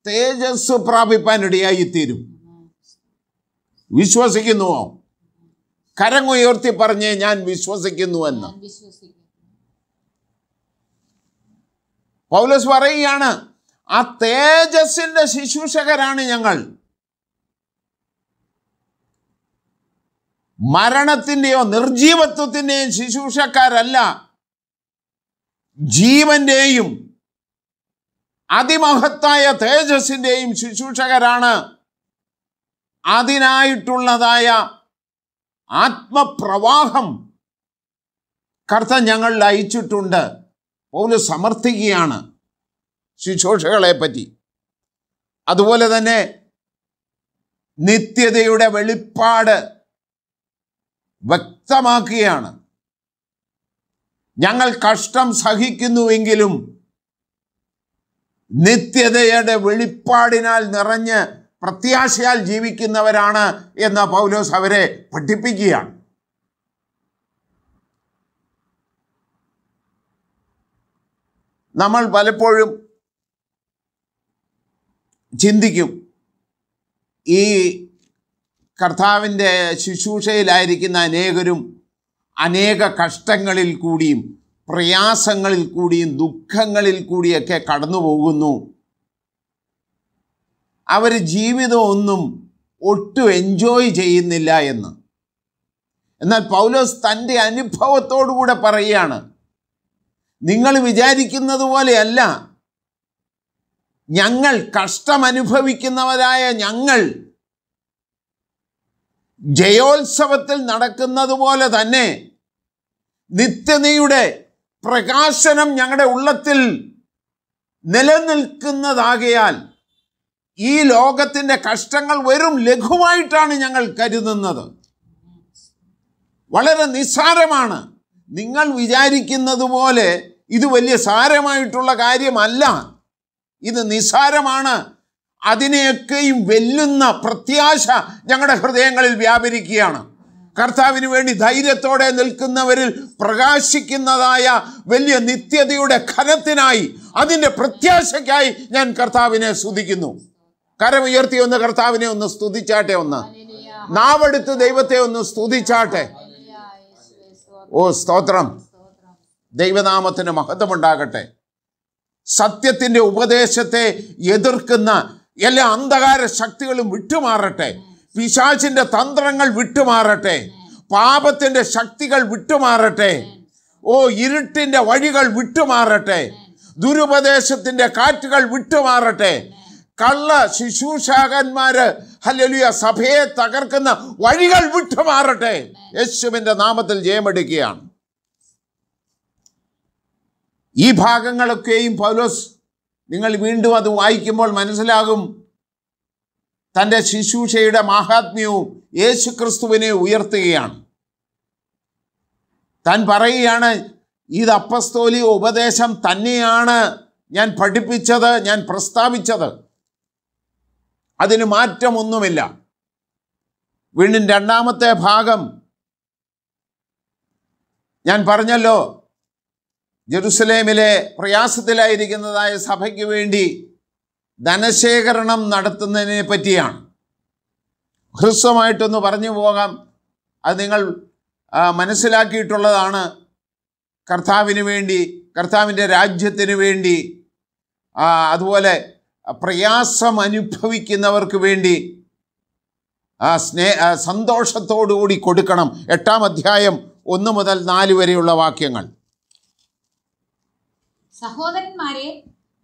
തേജസ് തീരും വിശ്വസിക്കുന്നുവോ കരങ്ങുയർത്തി പറഞ്ഞേ ഞാൻ വിശ്വസിക്കുന്നുവെന്ന് പൗലസ് പറയുകയാണ് ആ തേജസ്സിന്റെ ശുശ്രൂഷകരാണ് ഞങ്ങൾ മരണത്തിൻ്റെയോ നിർജീവത്വത്തിൻ്റെയും ശുശ്രൂഷക്കാരല്ല ജീവന്റെയും അതിമഹത്തായ തേജസ്സിൻ്റെയും ശുശ്രൂഷകരാണ് അതിനായിട്ടുള്ളതായ ആത്മപ്രവാഹം കർത്ത ഞങ്ങൾ അയച്ചിട്ടുണ്ട് പോലും സമർത്ഥിക്കുകയാണ് ശുശ്രൂഷകളെ പറ്റി അതുപോലെ തന്നെ നിത്യതയുടെ വെളിപ്പാട് വ്യക്തമാക്കുകയാണ് ഞങ്ങൾ കഷ്ടം സഹിക്കുന്നുവെങ്കിലും നിത്യതയുടെ വെളിപ്പാടിനാൽ നിറഞ്ഞ് പ്രത്യാശയാൽ ജീവിക്കുന്നവരാണ് എന്ന് പൗലോസ് അവരെ പഠിപ്പിക്കുകയാണ് നമ്മൾ പലപ്പോഴും ചിന്തിക്കും ഈ കർത്താവിൻ്റെ ശുശ്രൂഷയിലായിരിക്കുന്ന അനേകരും അനേക കഷ്ടങ്ങളിൽ കൂടിയും പ്രയാസങ്ങളിൽ കൂടിയും ദുഃഖങ്ങളിൽ കൂടിയൊക്കെ കടന്നു പോകുന്നു അവർ ജീവിതമൊന്നും ഒട്ടും എൻജോയ് ചെയ്യുന്നില്ല എന്ന് എന്നാൽ പൗലോസ് തൻ്റെ അനുഭവത്തോടുകൂടെ പറയുകയാണ് നിങ്ങൾ വിചാരിക്കുന്നത് പോലെയല്ല ഞങ്ങൾ കഷ്ടമനുഭവിക്കുന്നവരായ ഞങ്ങൾ ജയോത്സവത്തിൽ നടക്കുന്നത് പോലെ തന്നെ നിത്യതയുടെ പ്രകാശനം ഞങ്ങളുടെ ഉള്ളത്തിൽ നിലനിൽക്കുന്നതാകയാൽ ഈ ലോകത്തിൻ്റെ കഷ്ടങ്ങൾ വെറും ലഘുവായിട്ടാണ് ഞങ്ങൾ കരുതുന്നത് വളരെ നിസ്സാരമാണ് നിങ്ങൾ വിചാരിക്കുന്നത് പോലെ ഇത് വലിയ സാരമായിട്ടുള്ള കാര്യമല്ല ഇത് നിസ്സാരമാണ് അതിനെയൊക്കെയും വെല്ലുന്ന പ്രത്യാശ ഞങ്ങളുടെ ഹൃദയങ്ങളിൽ വ്യാപരിക്കുകയാണ് കർത്താവിന് വേണ്ടി ധൈര്യത്തോടെ നിൽക്കുന്നവരിൽ പ്രകാശിക്കുന്നതായ വലിയ നിത്യതയുടെ ഖനത്തിനായി അതിൻ്റെ പ്രത്യാശയ്ക്കായി ഞാൻ കർത്താവിനെ സ്തുതിക്കുന്നു കരമുയർത്തി ഒന്ന് കർത്താവിനെ ഒന്ന് സ്തുതിച്ചാട്ടെ ഒന്ന് നാവെടുത്ത് ദൈവത്തെ ഒന്ന് സ്തുതിച്ചാട്ടെ ഓ സ്തോത്രം ദൈവനാമത്തിന് മഹത്വമുണ്ടാകട്ടെ സത്യത്തിൻ്റെ ഉപദേശത്തെ എതിർക്കുന്ന എല്ലാ അന്ധകാര ശക്തികളും വിട്ടുമാറട്ടെ പിശാചിന്റെ തന്ത്രങ്ങൾ വിട്ടുമാറട്ടെ പാപത്തിന്റെ ശക്തികൾ വിട്ടുമാറട്ടെ ഓ ഇരുട്ടിന്റെ വഴികൾ വിട്ടുമാറട്ടെ ദുരുപദേശത്തിന്റെ കാറ്റുകൾ വിട്ടുമാറട്ടെ കള്ള ശുശ്രൂഷകന്മാര് ഹലലിയ സഭയെ തകർക്കുന്ന വഴികൾ വിട്ടുമാറട്ടെ യേശുവിന്റെ നാമത്തിൽ ജയമെടുക്കുകയാണ് ഈ ഭാഗങ്ങളൊക്കെയും പൗലോസ് നിങ്ങൾ വീണ്ടും അത് വായിക്കുമ്പോൾ മനസ്സിലാകും തൻ്റെ ശിശൂഷയുടെ മാഹാത്മ്യവും യേശു ക്രിസ്തുവിനെ ഉയർത്തുകയാണ് താൻ പറയുകയാണ് ഇത് അപ്പസ്തോലി ഉപദേശം തന്നെയാണ് ഞാൻ പഠിപ്പിച്ചത് ഞാൻ പ്രസ്താവിച്ചത് അതിന് മാറ്റമൊന്നുമില്ല വീണ്ടും രണ്ടാമത്തെ ഭാഗം ഞാൻ പറഞ്ഞല്ലോ ജെറുസലേമിലെ പ്രയാസത്തിലായിരിക്കുന്നതായ സഭയ്ക്ക് വേണ്ടി ധനശേഖരണം നടത്തുന്നതിനെ പറ്റിയാണ് ഹ്രസ്വമായിട്ടൊന്ന് പറഞ്ഞു പോകാം അത് നിങ്ങൾ മനസ്സിലാക്കിയിട്ടുള്ളതാണ് കർത്താവിന് വേണ്ടി കർത്താവിൻ്റെ രാജ്യത്തിന് വേണ്ടി അതുപോലെ പ്രയാസം അനുഭവിക്കുന്നവർക്ക് വേണ്ടി സ്നേ സന്തോഷത്തോടുകൂടി കൂടി കൊടുക്കണം എട്ടാം അധ്യായം ഒന്ന് മുതൽ നാല് വരെയുള്ള വാക്യങ്ങൾ സഹോദരന്മാരെ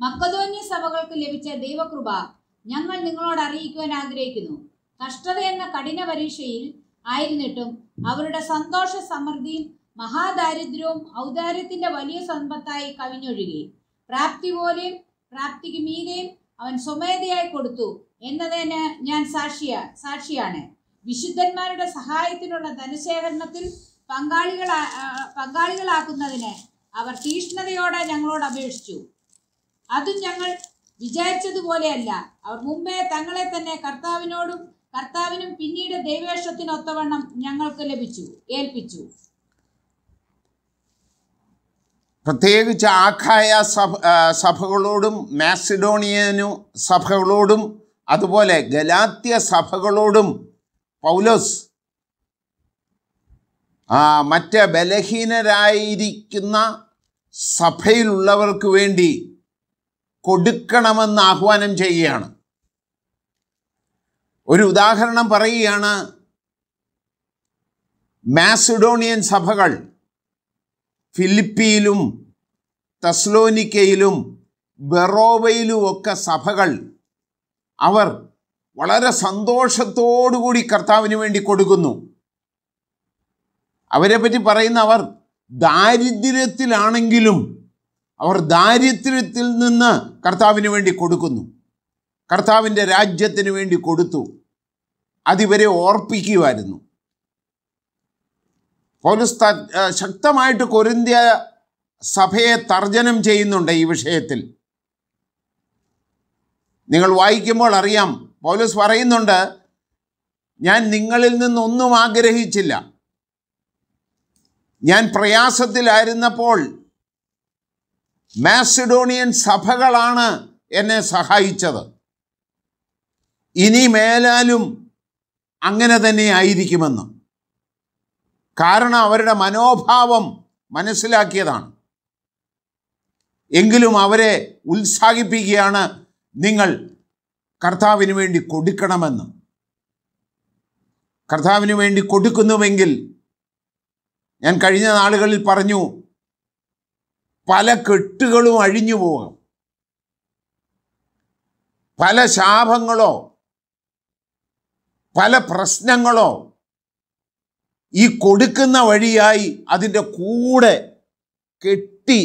മക്കതോന്യ സഭകൾക്ക് ലഭിച്ച ദൈവകൃപ ഞങ്ങൾ നിങ്ങളോട് അറിയിക്കുവാൻ ആഗ്രഹിക്കുന്നു കഷ്ടത എന്ന കഠിന പരീക്ഷയിൽ ആയിരുന്നിട്ടും അവരുടെ സന്തോഷ സമൃദ്ധിയും മഹാദാരിദ്ര്യവും ഔദാര്യത്തിന്റെ വലിയ സമ്പത്തായി കവിഞ്ഞൊഴുകി പ്രാപ്തി പോലെയും പ്രാപ്തിക്ക് മീതെയും അവൻ സ്വമേധയായി കൊടുത്തു എന്നതിന് ഞാൻ സാക്ഷിയ സാക്ഷിയാണ് വിശുദ്ധന്മാരുടെ സഹായത്തിനുള്ള ധനശേഖരണത്തിൽ പങ്കാളികളാ പങ്കാളികളാക്കുന്നതിന് അവർ തീഷ്ണതയോടെ ഞങ്ങളോട് അപേക്ഷിച്ചു അതും ഞങ്ങൾ വിചാരിച്ചതുപോലെയല്ല അവർ മുമ്പേ തങ്ങളെ തന്നെ കർത്താവിനോടും കർത്താവിനും പിന്നീട് ദൈവേഷത്തിനൊത്തവണ്ണം ഞങ്ങൾക്ക് ലഭിച്ചു ഏൽപ്പിച്ചു പ്രത്യേകിച്ച് ആഖായ സഭ സഭകളോടും മാസിഡോണിയനു സഭകളോടും അതുപോലെ ഗലാത്യ സഭകളോടും പൗലോസ് മറ്റ് ബലഹീനരായിരിക്കുന്ന സഭയിലുള്ളവർക്ക് വേണ്ടി കൊടുക്കണമെന്ന് ആഹ്വാനം ചെയ്യുകയാണ് ഒരു ഉദാഹരണം പറയുകയാണ് മാസിഡോണിയൻ സഭകൾ ഫിലിപ്പിയിലും തസ്ലോനിക്കയിലും ഒക്കെ സഭകൾ അവർ വളരെ സന്തോഷത്തോടുകൂടി കർത്താവിന് വേണ്ടി കൊടുക്കുന്നു അവരെ പറ്റി പറയുന്ന അവർ ദാരിദ്ര്യത്തിലാണെങ്കിലും അവർ ദാരിദ്ര്യത്തിൽ നിന്ന് കർത്താവിന് വേണ്ടി കൊടുക്കുന്നു കർത്താവിൻ്റെ രാജ്യത്തിന് വേണ്ടി കൊടുത്തു അതിവരെ ഓർപ്പിക്കുമായിരുന്നു പോലീസ് ശക്തമായിട്ട് കൊരിന്ത്യ സഭയെ തർജനം ചെയ്യുന്നുണ്ട് ഈ വിഷയത്തിൽ നിങ്ങൾ വായിക്കുമ്പോൾ അറിയാം പോലീസ് പറയുന്നുണ്ട് ഞാൻ നിങ്ങളിൽ നിന്നൊന്നും ആഗ്രഹിച്ചില്ല ഞാൻ പ്രയാസത്തിലായിരുന്നപ്പോൾ മാസിഡോണിയൻ സഭകളാണ് എന്നെ സഹായിച്ചത് ഇനി മേലാലും അങ്ങനെ തന്നെ ആയിരിക്കുമെന്ന് കാരണം അവരുടെ മനോഭാവം മനസ്സിലാക്കിയതാണ് എങ്കിലും അവരെ ഉത്സാഹിപ്പിക്കുകയാണ് നിങ്ങൾ കർത്താവിന് വേണ്ടി കൊടുക്കണമെന്ന് കർത്താവിന് വേണ്ടി കൊടുക്കുന്നുവെങ്കിൽ ഞാൻ കഴിഞ്ഞ നാളുകളിൽ പറഞ്ഞു പല കെട്ടുകളും അഴിഞ്ഞു പോകും പല ശാപങ്ങളോ പല പ്രശ്നങ്ങളോ ഈ കൊടുക്കുന്ന വഴിയായി അതിൻ്റെ കൂടെ കെട്ടി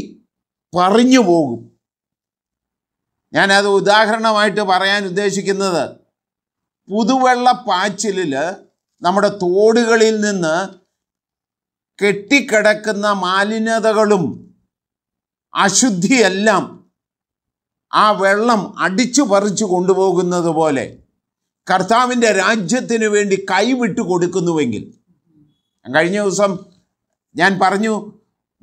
പറഞ്ഞു പോകും ഞാനത് ഉദാഹരണമായിട്ട് പറയാൻ ഉദ്ദേശിക്കുന്നത് പുതുവെള്ള പാച്ചിലിൽ നമ്മുടെ തോടുകളിൽ നിന്ന് കെട്ടിക്കിടക്കുന്ന മാലിന്യതകളും അശുദ്ധിയെല്ലാം ആ വെള്ളം അടിച്ചു പറിച്ചു കൊണ്ടുപോകുന്നത് പോലെ കർത്താവിൻ്റെ രാജ്യത്തിന് വേണ്ടി കൈവിട്ട് കൊടുക്കുന്നുവെങ്കിൽ കഴിഞ്ഞ ദിവസം ഞാൻ പറഞ്ഞു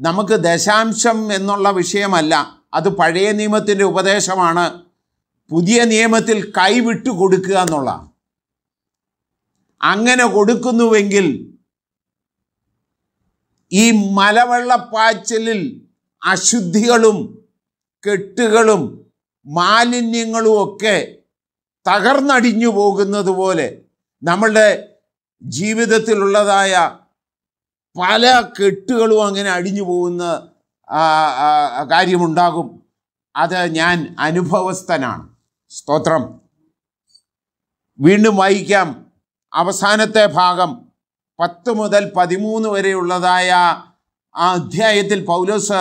നമുക്ക് ദശാംശം എന്നുള്ള വിഷയമല്ല അത് പഴയ നിയമത്തിൻ്റെ ഉപദേശമാണ് പുതിയ നിയമത്തിൽ കൈവിട്ട് കൊടുക്കുക എന്നുള്ള അങ്ങനെ കൊടുക്കുന്നുവെങ്കിൽ ഈ മലവെള്ളപ്പാച്ചിലിൽ അശുദ്ധികളും കെട്ടുകളും മാലിന്യങ്ങളും ഒക്കെ തകർന്നടിഞ്ഞു പോകുന്നത് പോലെ നമ്മളുടെ ജീവിതത്തിലുള്ളതായ പല കെട്ടുകളും അങ്ങനെ അടിഞ്ഞു പോകുന്ന കാര്യമുണ്ടാകും അത് ഞാൻ അനുഭവസ്ഥനാണ് സ്തോത്രം വീണ്ടും വായിക്കാം അവസാനത്തെ ഭാഗം പത്ത് മുതൽ പതിമൂന്ന് വരെയുള്ളതായ ആ അധ്യായത്തിൽ പൗലോസ്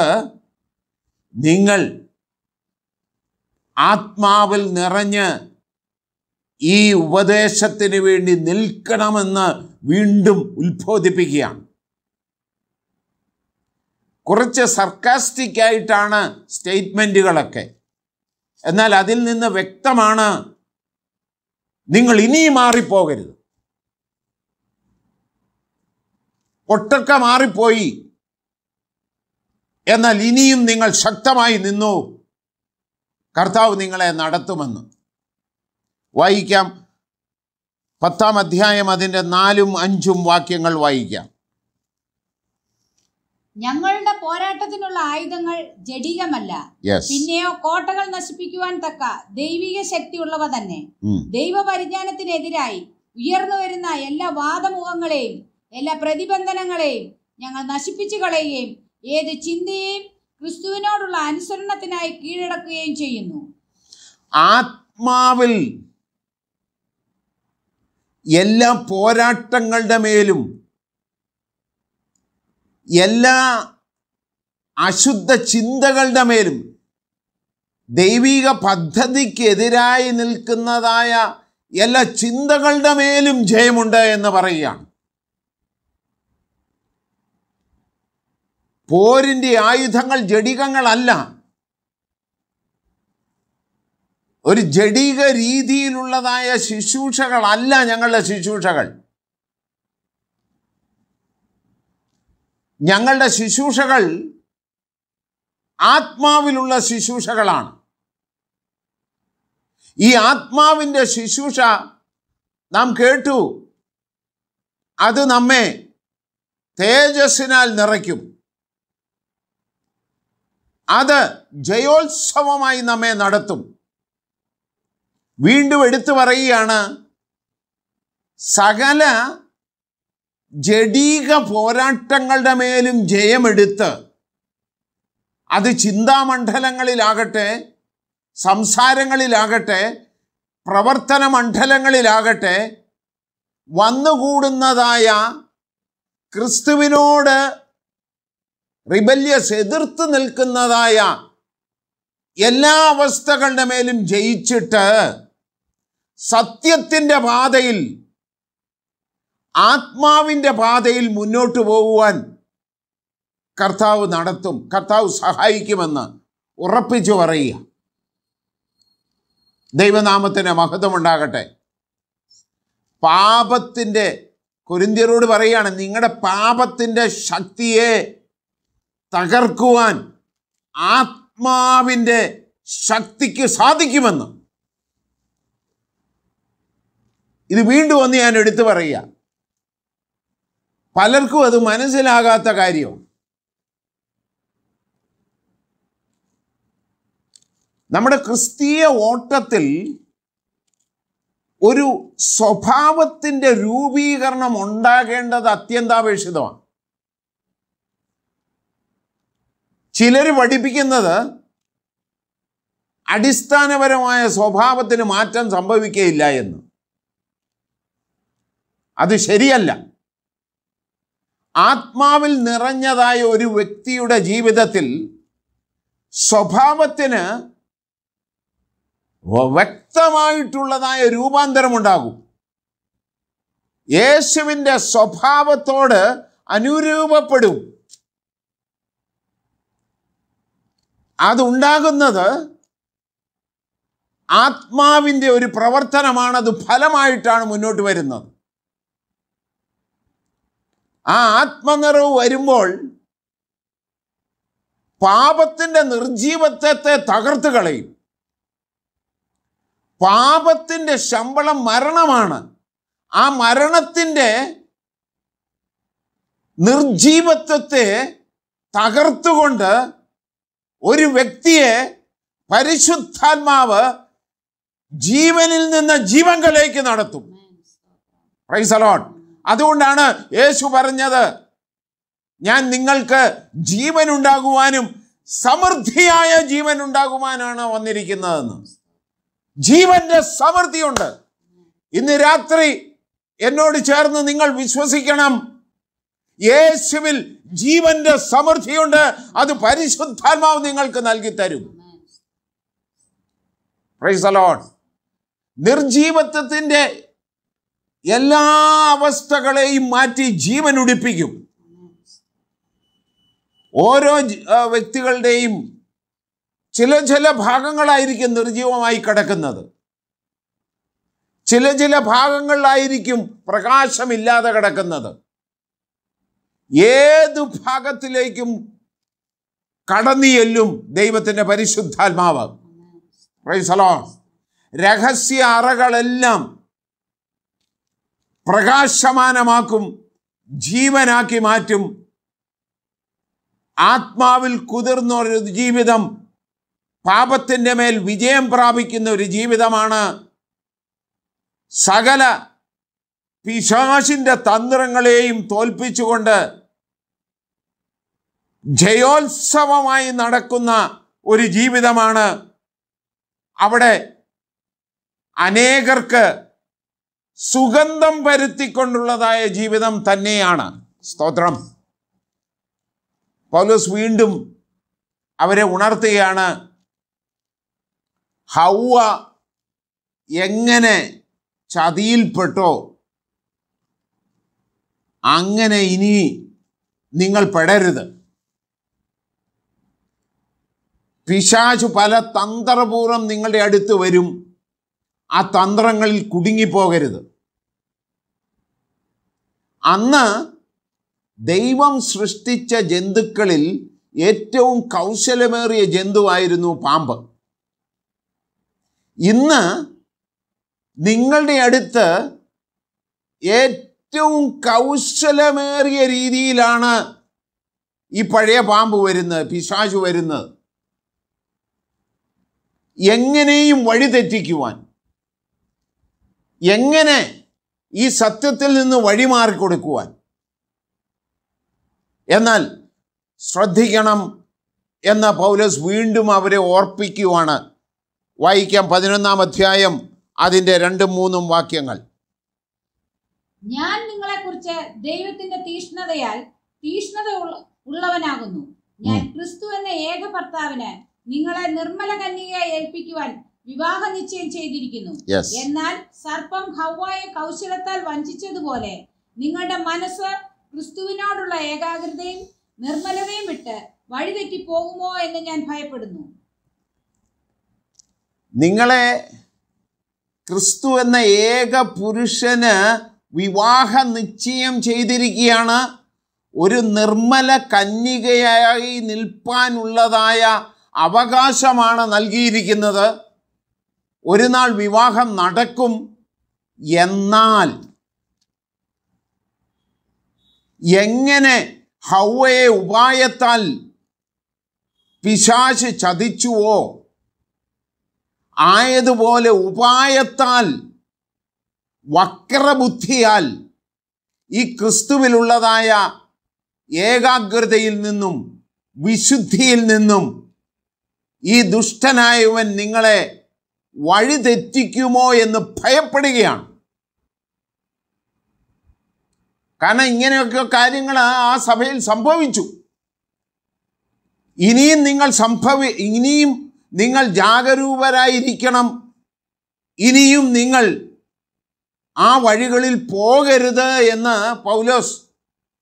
നിങ്ങൾ ആത്മാവിൽ നിറഞ്ഞ് ഈ ഉപദേശത്തിന് വേണ്ടി നിൽക്കണമെന്ന് വീണ്ടും ഉത്ബോധിപ്പിക്കുകയാണ് കുറച്ച് ആയിട്ടാണ് സ്റ്റേറ്റ്മെൻറ്റുകളൊക്കെ എന്നാൽ അതിൽ നിന്ന് വ്യക്തമാണ് നിങ്ങൾ ഇനിയും മാറിപ്പോകരുത് ഒട്ടൊക്കെ മാറിപ്പോയി എന്നാൽ ഇനിയും നിങ്ങൾ ശക്തമായി നിന്നു കർത്താവ് നിങ്ങളെ നടത്തുമെന്ന് വായിക്കാം പത്താം അധ്യായം അതിന്റെ നാലും അഞ്ചും വാക്യങ്ങൾ വായിക്കാം ഞങ്ങളുടെ പോരാട്ടത്തിനുള്ള ആയുധങ്ങൾ ജഡികമല്ല പിന്നെയോ കോട്ടകൾ നശിപ്പിക്കുവാൻ തക്ക ദൈവിക ശക്തിയുള്ളവ തന്നെ ദൈവപരിജ്ഞാനത്തിനെതിരായി ഉയർന്നു വരുന്ന എല്ലാ വാദമുഖങ്ങളെയും എല്ലാ പ്രതിബന്ധനങ്ങളെയും ഞങ്ങൾ നശിപ്പിച്ചു കളയുകയും ഏത് ചിന്തയെയും ക്രിസ്തുവിനോടുള്ള അനുസരണത്തിനായി കീഴടക്കുകയും ചെയ്യുന്നു ആത്മാവിൽ എല്ലാ പോരാട്ടങ്ങളുടെ മേലും എല്ലാ അശുദ്ധ ചിന്തകളുടെ മേലും ദൈവിക പദ്ധതിക്കെതിരായി നിൽക്കുന്നതായ എല്ലാ ചിന്തകളുടെ മേലും ജയമുണ്ട് എന്ന് പറയുകയാണ് പോരിൻ്റെ ആയുധങ്ങൾ ജഡികങ്ങളല്ല ഒരു ജഡിക രീതിയിലുള്ളതായ ശുശ്രൂഷകളല്ല ഞങ്ങളുടെ ശുശ്രൂഷകൾ ഞങ്ങളുടെ ശുശ്രൂഷകൾ ആത്മാവിലുള്ള ശുശ്രൂഷകളാണ് ഈ ആത്മാവിൻ്റെ ശുശ്രൂഷ നാം കേട്ടു അത് നമ്മെ തേജസ്സിനാൽ നിറയ്ക്കും അത് ജയോത്സവമായി നമ്മെ നടത്തും വീണ്ടും എടുത്തു പറയുകയാണ് സകല ജഡീക പോരാട്ടങ്ങളുടെ മേലും ജയമെടുത്ത് അത് ചിന്താമണ്ഡലങ്ങളിലാകട്ടെ സംസാരങ്ങളിലാകട്ടെ പ്രവർത്തന മണ്ഡലങ്ങളിലാകട്ടെ വന്നുകൂടുന്നതായ ക്രിസ്തുവിനോട് റിബല്യസ് എതിർത്ത് നിൽക്കുന്നതായ എല്ലാ അവസ്ഥകളുടെ മേലും ജയിച്ചിട്ട് സത്യത്തിൻ്റെ പാതയിൽ ആത്മാവിൻ്റെ പാതയിൽ മുന്നോട്ട് പോകുവാൻ കർത്താവ് നടത്തും കർത്താവ് സഹായിക്കുമെന്ന് ഉറപ്പിച്ചു പറയുക ദൈവനാമത്തിന് മഹത്വമുണ്ടാകട്ടെ പാപത്തിൻ്റെ കുരിന്തിയരോട് പറയുകയാണ് നിങ്ങളുടെ പാപത്തിൻ്റെ ശക്തിയെ തകർക്കുവാൻ ആത്മാവിൻ്റെ ശക്തിക്ക് സാധിക്കുമെന്ന് ഇത് വീണ്ടും ഒന്ന് ഞാൻ എടുത്തു പറയുക പലർക്കും അത് മനസ്സിലാകാത്ത കാര്യം നമ്മുടെ ക്രിസ്തീയ ഓട്ടത്തിൽ ഒരു സ്വഭാവത്തിൻ്റെ രൂപീകരണം ഉണ്ടാകേണ്ടത് അത്യന്താപേക്ഷിതമാണ് ചിലർ പഠിപ്പിക്കുന്നത് അടിസ്ഥാനപരമായ സ്വഭാവത്തിന് മാറ്റം സംഭവിക്കയില്ല എന്ന് അത് ശരിയല്ല ആത്മാവിൽ നിറഞ്ഞതായ ഒരു വ്യക്തിയുടെ ജീവിതത്തിൽ സ്വഭാവത്തിന് വ്യക്തമായിട്ടുള്ളതായ രൂപാന്തരമുണ്ടാകും യേശുവിൻ്റെ സ്വഭാവത്തോട് അനുരൂപപ്പെടും അതുണ്ടാകുന്നത് ആത്മാവിൻ്റെ ഒരു പ്രവർത്തനമാണ് അത് ഫലമായിട്ടാണ് മുന്നോട്ട് വരുന്നത് ആ ആത്മനിറവ് വരുമ്പോൾ പാപത്തിൻ്റെ നിർജീവത്വത്തെ തകർത്ത് കളയും പാപത്തിൻ്റെ ശമ്പളം മരണമാണ് ആ മരണത്തിൻ്റെ നിർജീവത്വത്തെ തകർത്തുകൊണ്ട് ഒരു വ്യക്തിയെ പരിശുദ്ധാത്മാവ് ജീവനിൽ നിന്ന് ജീവങ്കലേക്ക് നടത്തും പ്രൈസ് അലോൺ അതുകൊണ്ടാണ് യേശു പറഞ്ഞത് ഞാൻ നിങ്ങൾക്ക് ജീവൻ ഉണ്ടാകുവാനും സമൃദ്ധിയായ ജീവൻ ഉണ്ടാകുവാനാണ് വന്നിരിക്കുന്നതെന്ന് ജീവന്റെ സമൃദ്ധിയുണ്ട് ഇന്ന് രാത്രി എന്നോട് ചേർന്ന് നിങ്ങൾ വിശ്വസിക്കണം യേശുവിൽ ജീവന്റെ സമൃദ്ധിയുണ്ട് അത് പരിശുദ്ധാത്മാവ് നിങ്ങൾക്ക് നൽകി തരും നിർജീവത്വത്തിന്റെ എല്ലാ അവസ്ഥകളെയും മാറ്റി ജീവൻ ഉടിപ്പിക്കും ഓരോ വ്യക്തികളുടെയും ചില ചില ഭാഗങ്ങളായിരിക്കും നിർജീവമായി കിടക്കുന്നത് ചില ചില ഭാഗങ്ങളിലായിരിക്കും പ്രകാശമില്ലാതെ കിടക്കുന്നത് ഏത് ഭാഗത്തിലേക്കും കടന്നിയെല്ലും ദൈവത്തിൻ്റെ പരിശുദ്ധാത്മാവ് റൈസലോ രഹസ്യ അറകളെല്ലാം പ്രകാശമാനമാക്കും ജീവനാക്കി മാറ്റും ആത്മാവിൽ കുതിർന്ന ഒരു ജീവിതം പാപത്തിൻ്റെ മേൽ വിജയം പ്രാപിക്കുന്ന ഒരു ജീവിതമാണ് സകല പിശാശിൻ്റെ തന്ത്രങ്ങളെയും തോൽപ്പിച്ചുകൊണ്ട് ജയോത്സവമായി നടക്കുന്ന ഒരു ജീവിതമാണ് അവിടെ അനേകർക്ക് സുഗന്ധം വരുത്തിക്കൊണ്ടുള്ളതായ ജീവിതം തന്നെയാണ് സ്തോത്രം പൗലോസ് വീണ്ടും അവരെ ഉണർത്തുകയാണ് ഹൗവ എങ്ങനെ ചതിയിൽപ്പെട്ടോ അങ്ങനെ ഇനി നിങ്ങൾ പെടരുത് പിശാചു പല തന്ത്രപൂർവ്വം നിങ്ങളുടെ അടുത്ത് വരും ആ തന്ത്രങ്ങളിൽ കുടുങ്ങിപ്പോകരുത് അന്ന് ദൈവം സൃഷ്ടിച്ച ജന്തുക്കളിൽ ഏറ്റവും കൗശലമേറിയ ജന്തുവായിരുന്നു പാമ്പ് ഇന്ന് നിങ്ങളുടെ അടുത്ത് ഏറ്റവും കൗശലമേറിയ രീതിയിലാണ് ഈ പഴയ പാമ്പ് വരുന്നത് പിശാചു വരുന്നത് എങ്ങനെയും വഴി തെറ്റിക്കുവാൻ എങ്ങനെ ഈ സത്യത്തിൽ നിന്ന് വഴിമാറി കൊടുക്കുവാൻ എന്നാൽ ശ്രദ്ധിക്കണം എന്ന പൗലസ് വീണ്ടും അവരെ ഓർപ്പിക്കുവാണ് വായിക്കാം പതിനൊന്നാം അധ്യായം അതിൻ്റെ രണ്ടും മൂന്നും വാക്യങ്ങൾ ഞാൻ നിങ്ങളെക്കുറിച്ച് ദൈവത്തിന്റെ തീഷ്ണതയാൽ തീഷ്ണത ഉള്ളവനാകുന്നു ഞാൻ ക്രിസ്തു എന്ന ഏക ഭർത്താവിന് നിങ്ങളെ നിർമ്മല കന്യകയെ ഏൽപ്പിക്കുവാൻ വിവാഹ നിശ്ചയം ചെയ്തിരിക്കുന്നു എന്നാൽ സർപ്പം ഹൗവായെ കൗശലത്താൽ വഞ്ചിച്ചതുപോലെ നിങ്ങളുടെ മനസ്സ് ക്രിസ്തുവിനോടുള്ള ഏകാഗ്രതയും നിർമ്മലതയും വിട്ട് വഴിതെറ്റി പോകുമോ എന്ന് ഞാൻ ഭയപ്പെടുന്നു നിങ്ങളെ ക്രിസ്തു എന്ന ഏക പുരുഷന് വിവാഹ നിശ്ചയം ചെയ്തിരിക്കുകയാണ് ഒരു നിർമ്മല കന്യകയായി നിൽപ്പാനുള്ളതായ അവകാശമാണ് നൽകിയിരിക്കുന്നത് ഒരു നാൾ വിവാഹം നടക്കും എന്നാൽ എങ്ങനെ ഹൗവയെ ഉപായത്താൽ പിശാശ് ചതിച്ചുവോ ആയതുപോലെ ഉപായത്താൽ വക്രബുദ്ധിയാൽ ഈ ക്രിസ്തുവിലുള്ളതായ ഏകാഗ്രതയിൽ നിന്നും വിശുദ്ധിയിൽ നിന്നും ഈ ദുഷ്ടനായവൻ നിങ്ങളെ വഴിതെറ്റിക്കുമോ എന്ന് ഭയപ്പെടുകയാണ് കാരണം ഇങ്ങനെയൊക്കെ കാര്യങ്ങൾ ആ സഭയിൽ സംഭവിച്ചു ഇനിയും നിങ്ങൾ സംഭവി ഇനിയും നിങ്ങൾ ജാഗരൂപരായിരിക്കണം ഇനിയും നിങ്ങൾ ആ വഴികളിൽ പോകരുത് എന്ന് പൗലോസ്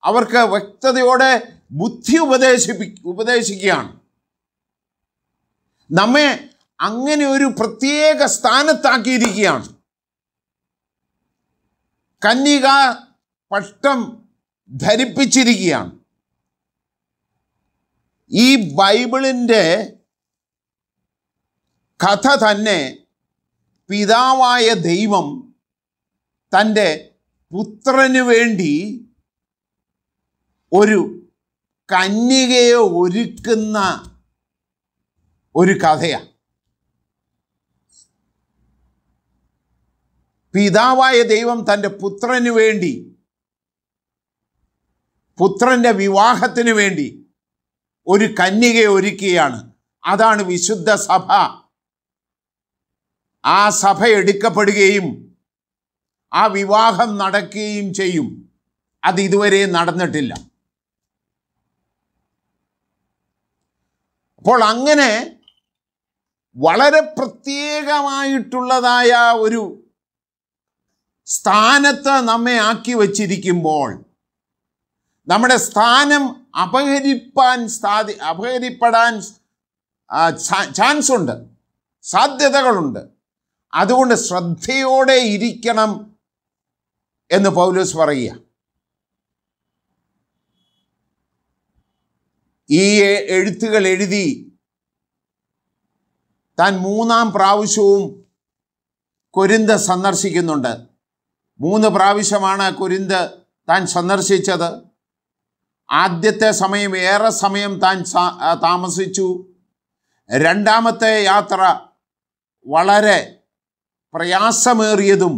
അവർക്ക് വ്യക്തതയോടെ ബുദ്ധി ഉപദേശിപ്പി ഉപദേശിക്കുകയാണ് നമ്മെ അങ്ങനെ ഒരു പ്രത്യേക സ്ഥാനത്താക്കിയിരിക്കുകയാണ് കന്യക പട്ടം ധരിപ്പിച്ചിരിക്കുകയാണ് ഈ ബൈബിളിൻ്റെ കഥ തന്നെ പിതാവായ ദൈവം തൻ്റെ പുത്രന് വേണ്ടി ഒരു കന്യകയെ ഒരുക്കുന്ന ഒരു കഥയാണ് പിതാവായ ദൈവം തൻ്റെ പുത്രന് വേണ്ടി പുത്രൻ്റെ വിവാഹത്തിന് വേണ്ടി ഒരു കന്യകയെ ഒരുക്കുകയാണ് അതാണ് വിശുദ്ധ സഭ ആ സഭ എടുക്കപ്പെടുകയും ആ വിവാഹം നടക്കുകയും ചെയ്യും അത് ഇതുവരെ നടന്നിട്ടില്ല അപ്പോൾ അങ്ങനെ വളരെ പ്രത്യേകമായിട്ടുള്ളതായ ഒരു സ്ഥാനത്ത് നമ്മെ ആക്കി വച്ചിരിക്കുമ്പോൾ നമ്മുടെ സ്ഥാനം അപഹരിപ്പാൻ സാധി അപഹരിപ്പെടാൻ ചാൻസ് ഉണ്ട് സാധ്യതകളുണ്ട് അതുകൊണ്ട് ശ്രദ്ധയോടെ ഇരിക്കണം എന്ന് പൗലോസ് പറയുക ഈ എഴുത്തുകൾ എഴുതി താൻ മൂന്നാം പ്രാവശ്യവും കൊരിന്ത് സന്ദർശിക്കുന്നുണ്ട് മൂന്ന് പ്രാവശ്യമാണ് കൊരിന്ത് താൻ സന്ദർശിച്ചത് ആദ്യത്തെ സമയം ഏറെ സമയം താൻ താമസിച്ചു രണ്ടാമത്തെ യാത്ര വളരെ പ്രയാസമേറിയതും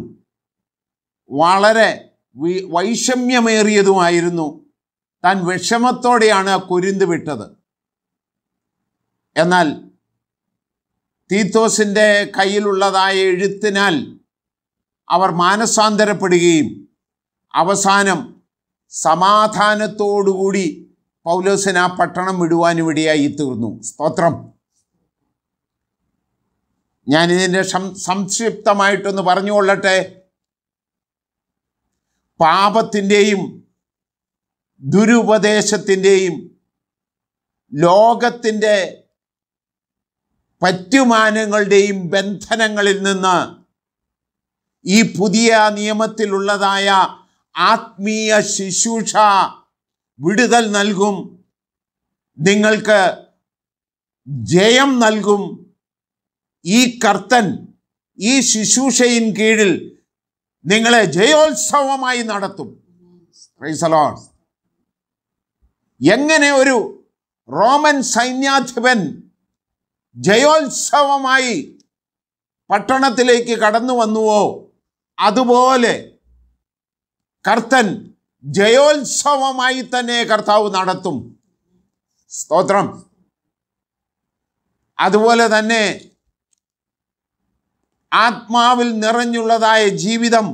വളരെ വൈഷമ്യമേറിയതുമായിരുന്നു താൻ വിഷമത്തോടെയാണ് കൊരിന്ത് വിട്ടത് എന്നാൽ തീത്തോസിൻ്റെ കയ്യിലുള്ളതായ എഴുത്തിനാൽ അവർ മാനസാന്തരപ്പെടുകയും അവസാനം സമാധാനത്തോടുകൂടി പൗലോസിന് ആ പട്ടണം വിടുവാനിവിടെയായി തീർന്നു സ്തോത്രം ഞാനിതിൻ്റെ സം സംക്ഷിപ്തമായിട്ടൊന്ന് പറഞ്ഞുകൊള്ളട്ടെ പാപത്തിൻ്റെയും ദുരുപദേശത്തിൻ്റെയും ലോകത്തിൻ്റെ പറ്റുമാനങ്ങളുടെയും ബന്ധനങ്ങളിൽ നിന്ന് ഈ പുതിയ നിയമത്തിലുള്ളതായ ആത്മീയ ശുശ്രൂഷ വിടുതൽ നൽകും നിങ്ങൾക്ക് ജയം നൽകും ഈ കർത്തൻ ഈ ശുശ്രൂഷയിൻ കീഴിൽ നിങ്ങളെ ജയോത്സവമായി നടത്തും എങ്ങനെ ഒരു റോമൻ സൈന്യാധിപൻ ജയോത്സവമായി പട്ടണത്തിലേക്ക് കടന്നു വന്നുവോ അതുപോലെ കർത്തൻ ജയോത്സവമായി തന്നെ കർത്താവ് നടത്തും സ്തോത്രം അതുപോലെ തന്നെ ആത്മാവിൽ നിറഞ്ഞുള്ളതായ ജീവിതം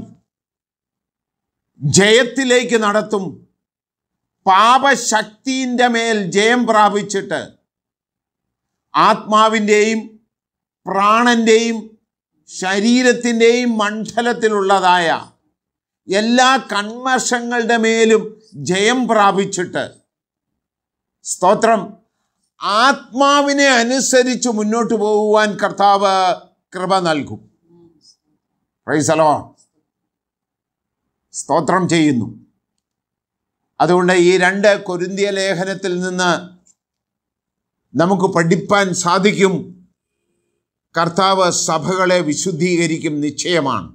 ജയത്തിലേക്ക് നടത്തും പാപശക്തിൻ്റെ മേൽ ജയം പ്രാപിച്ചിട്ട് ആത്മാവിൻ്റെയും പ്രാണൻ്റെയും ശരീരത്തിൻ്റെയും മണ്ഡലത്തിലുള്ളതായ എല്ലാ കൺമർഷങ്ങളുടെ മേലും ജയം പ്രാപിച്ചിട്ട് സ്തോത്രം ആത്മാവിനെ അനുസരിച്ച് മുന്നോട്ട് പോകുവാൻ കർത്താവ് കൃപ നൽകും പ്രൈസലോ സ്തോത്രം ചെയ്യുന്നു അതുകൊണ്ട് ഈ രണ്ട് കൊരിന്തിയ ലേഖനത്തിൽ നിന്ന് നമുക്ക് പഠിപ്പാൻ സാധിക്കും കർത്താവ് സഭകളെ വിശുദ്ധീകരിക്കും നിശ്ചയമാണ്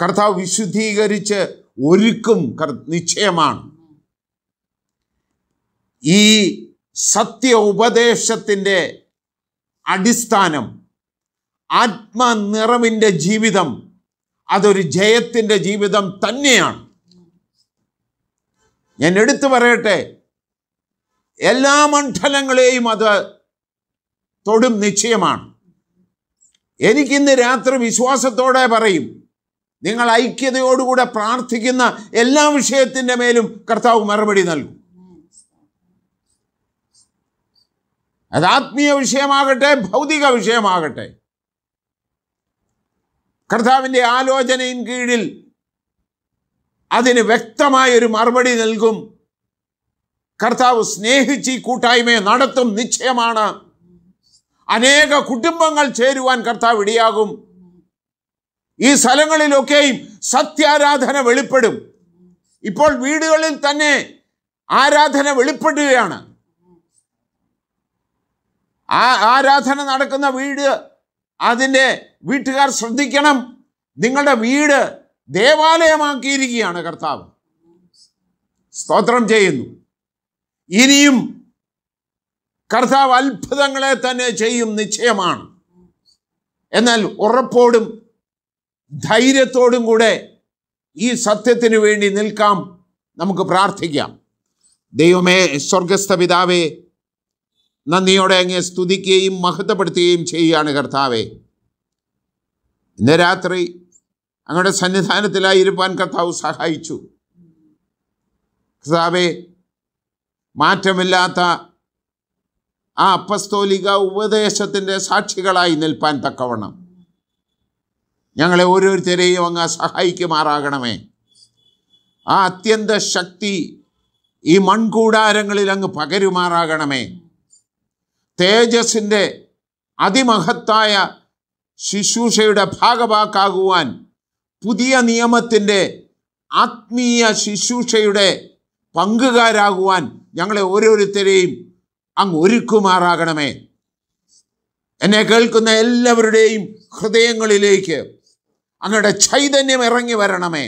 കർത്താവ് വിശുദ്ധീകരിച്ച് ഒരുക്കും നിശ്ചയമാണ് ഈ സത്യ ഉപദേശത്തിൻ്റെ അടിസ്ഥാനം ആത്മനിറവിൻ്റെ ജീവിതം അതൊരു ജയത്തിൻ്റെ ജീവിതം തന്നെയാണ് ഞാൻ എടുത്തു പറയട്ടെ എല്ലാ മണ്ഡലങ്ങളെയും അത് തൊടും നിശ്ചയമാണ് എനിക്കിന്ന് രാത്രി വിശ്വാസത്തോടെ പറയും നിങ്ങൾ ഐക്യതയോടുകൂടെ പ്രാർത്ഥിക്കുന്ന എല്ലാ വിഷയത്തിൻ്റെ മേലും കർത്താവ് മറുപടി നൽകും അത് ആത്മീയ വിഷയമാകട്ടെ ഭൗതിക വിഷയമാകട്ടെ കർത്താവിൻ്റെ ആലോചനയിൻ കീഴിൽ അതിന് വ്യക്തമായൊരു മറുപടി നൽകും കർത്താവ് സ്നേഹിച്ച് ഈ കൂട്ടായ്മയെ നടത്തും നിശ്ചയമാണ് അനേക കുടുംബങ്ങൾ ചേരുവാൻ കർത്താവ് ഇടയാകും ഈ സ്ഥലങ്ങളിലൊക്കെയും സത്യാരാധന വെളിപ്പെടും ഇപ്പോൾ വീടുകളിൽ തന്നെ ആരാധന വെളിപ്പെടുകയാണ് ആ ആരാധന നടക്കുന്ന വീട് അതിൻ്റെ വീട്ടുകാർ ശ്രദ്ധിക്കണം നിങ്ങളുടെ വീട് ദേവാലയമാക്കിയിരിക്കുകയാണ് കർത്താവ് സ്തോത്രം ചെയ്യുന്നു ഇനിയും കർത്താവ് അത്ഭുതങ്ങളെ തന്നെ ചെയ്യും നിശ്ചയമാണ് എന്നാൽ ഉറപ്പോടും ധൈര്യത്തോടും കൂടെ ഈ സത്യത്തിന് വേണ്ടി നിൽക്കാം നമുക്ക് പ്രാർത്ഥിക്കാം ദൈവമേ സ്വർഗസ്ഥ പിതാവേ നന്ദിയോടെ അങ്ങ് സ്തുതിക്കുകയും മഹത്വപ്പെടുത്തുകയും ചെയ്യുകയാണ് കർത്താവെ ഇന്ന് രാത്രി അങ്ങയുടെ സന്നിധാനത്തിലായിരുപ്പാൻ കർത്താവ് സഹായിച്ചു കർത്താവെ മാറ്റമില്ലാത്ത ആ അപ്പസ്തോലിക ഉപദേശത്തിൻ്റെ സാക്ഷികളായി നിൽപ്പാൻ തക്കവണ്ണം ഞങ്ങളെ ഓരോരുത്തരെയും അങ്ങ് സഹായിക്കുമാറാകണമേ ആ അത്യന്ത ശക്തി ഈ മൺകൂടാരങ്ങളിൽ അങ്ങ് പകരുമാറാകണമേ തേജസിൻ്റെ അതിമഹത്തായ ശുശ്രൂഷയുടെ ഭാഗമാക്കാകുവാൻ പുതിയ നിയമത്തിൻ്റെ ആത്മീയ ശുശ്രൂഷയുടെ പങ്കുകാരാകുവാൻ ഞങ്ങളെ ഓരോരുത്തരെയും അങ്ങ് ഒരുക്കുമാറാകണമേ എന്നെ കേൾക്കുന്ന എല്ലാവരുടെയും ഹൃദയങ്ങളിലേക്ക് അങ്ങയുടെ ചൈതന്യം ഇറങ്ങി വരണമേ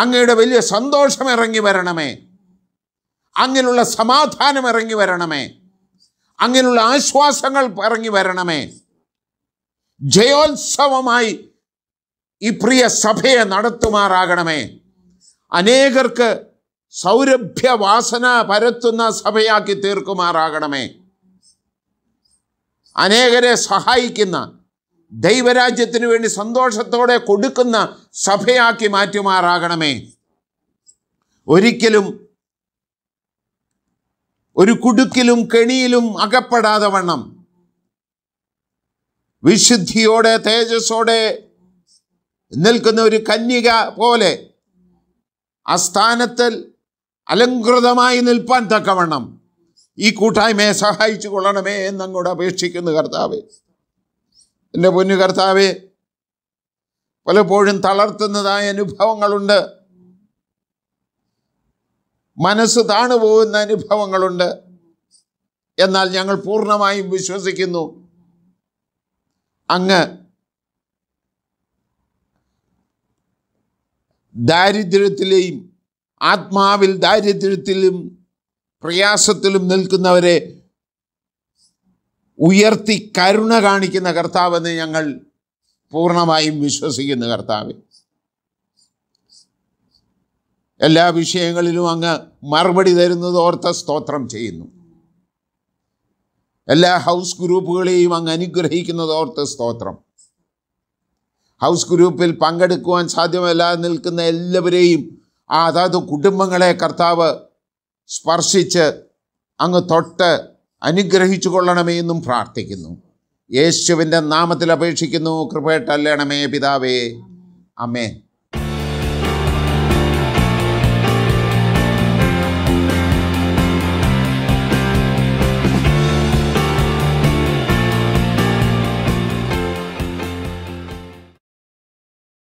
അങ്ങയുടെ വലിയ സന്തോഷം ഇറങ്ങി വരണമേ അങ്ങനെയുള്ള സമാധാനം ഇറങ്ങി വരണമേ അങ്ങനെയുള്ള ആശ്വാസങ്ങൾ ഇറങ്ങി വരണമേ ജയോത്സവമായി ഈ പ്രിയ സഭയെ നടത്തുമാറാകണമേ അനേകർക്ക് സൗരഭ്യവാസന പരത്തുന്ന സഭയാക്കി തീർക്കുമാറാകണമേ അനേകരെ സഹായിക്കുന്ന ദൈവരാജ്യത്തിനു വേണ്ടി സന്തോഷത്തോടെ കൊടുക്കുന്ന സഭയാക്കി മാറ്റുമാറാകണമേ ഒരിക്കലും ഒരു കുടുക്കിലും കെണിയിലും അകപ്പെടാതെ വണ്ണം വിശുദ്ധിയോടെ തേജസ്സോടെ നിൽക്കുന്ന ഒരു കന്യക പോലെ ആ സ്ഥാനത്തിൽ അലങ്കൃതമായി നിൽപ്പാൻ തക്കവണ്ണം ഈ കൂട്ടായ്മയെ സഹായിച്ചു കൊള്ളണമേ എന്ന് അങ്ങോട്ട് അപേക്ഷിക്കുന്നു കർത്താവ് എൻ്റെ പൊന്നു കർത്താവ് പലപ്പോഴും തളർത്തുന്നതായ അനുഭവങ്ങളുണ്ട് മനസ്സ് താണു പോകുന്ന അനുഭവങ്ങളുണ്ട് എന്നാൽ ഞങ്ങൾ പൂർണ്ണമായും വിശ്വസിക്കുന്നു അങ്ങ് ദാരിദ്ര്യത്തിലെയും ആത്മാവിൽ ദാരിദ്ര്യത്തിലും പ്രയാസത്തിലും നിൽക്കുന്നവരെ ഉയർത്തി കരുണ കാണിക്കുന്ന കർത്താവെന്ന് ഞങ്ങൾ പൂർണ്ണമായും വിശ്വസിക്കുന്ന കർത്താവ് എല്ലാ വിഷയങ്ങളിലും അങ്ങ് മറുപടി തരുന്നത് ഓർത്ത സ്തോത്രം ചെയ്യുന്നു എല്ലാ ഹൗസ് ഗ്രൂപ്പുകളെയും അങ്ങ് അനുഗ്രഹിക്കുന്നത് ഓർത്ത് സ്തോത്രം ഹൗസ് ഗ്രൂപ്പിൽ പങ്കെടുക്കുവാൻ സാധ്യമല്ല നിൽക്കുന്ന എല്ലാവരെയും ആ അതാത് കുടുംബങ്ങളെ കർത്താവ് സ്പർശിച്ച് അങ്ങ് തൊട്ട് അനുഗ്രഹിച്ചു കൊള്ളണമേ എന്നും പ്രാർത്ഥിക്കുന്നു യേശുവിൻ്റെ നാമത്തിൽ അപേക്ഷിക്കുന്നു കൃപയിട്ടല്ലണമേ പിതാവേ അമേ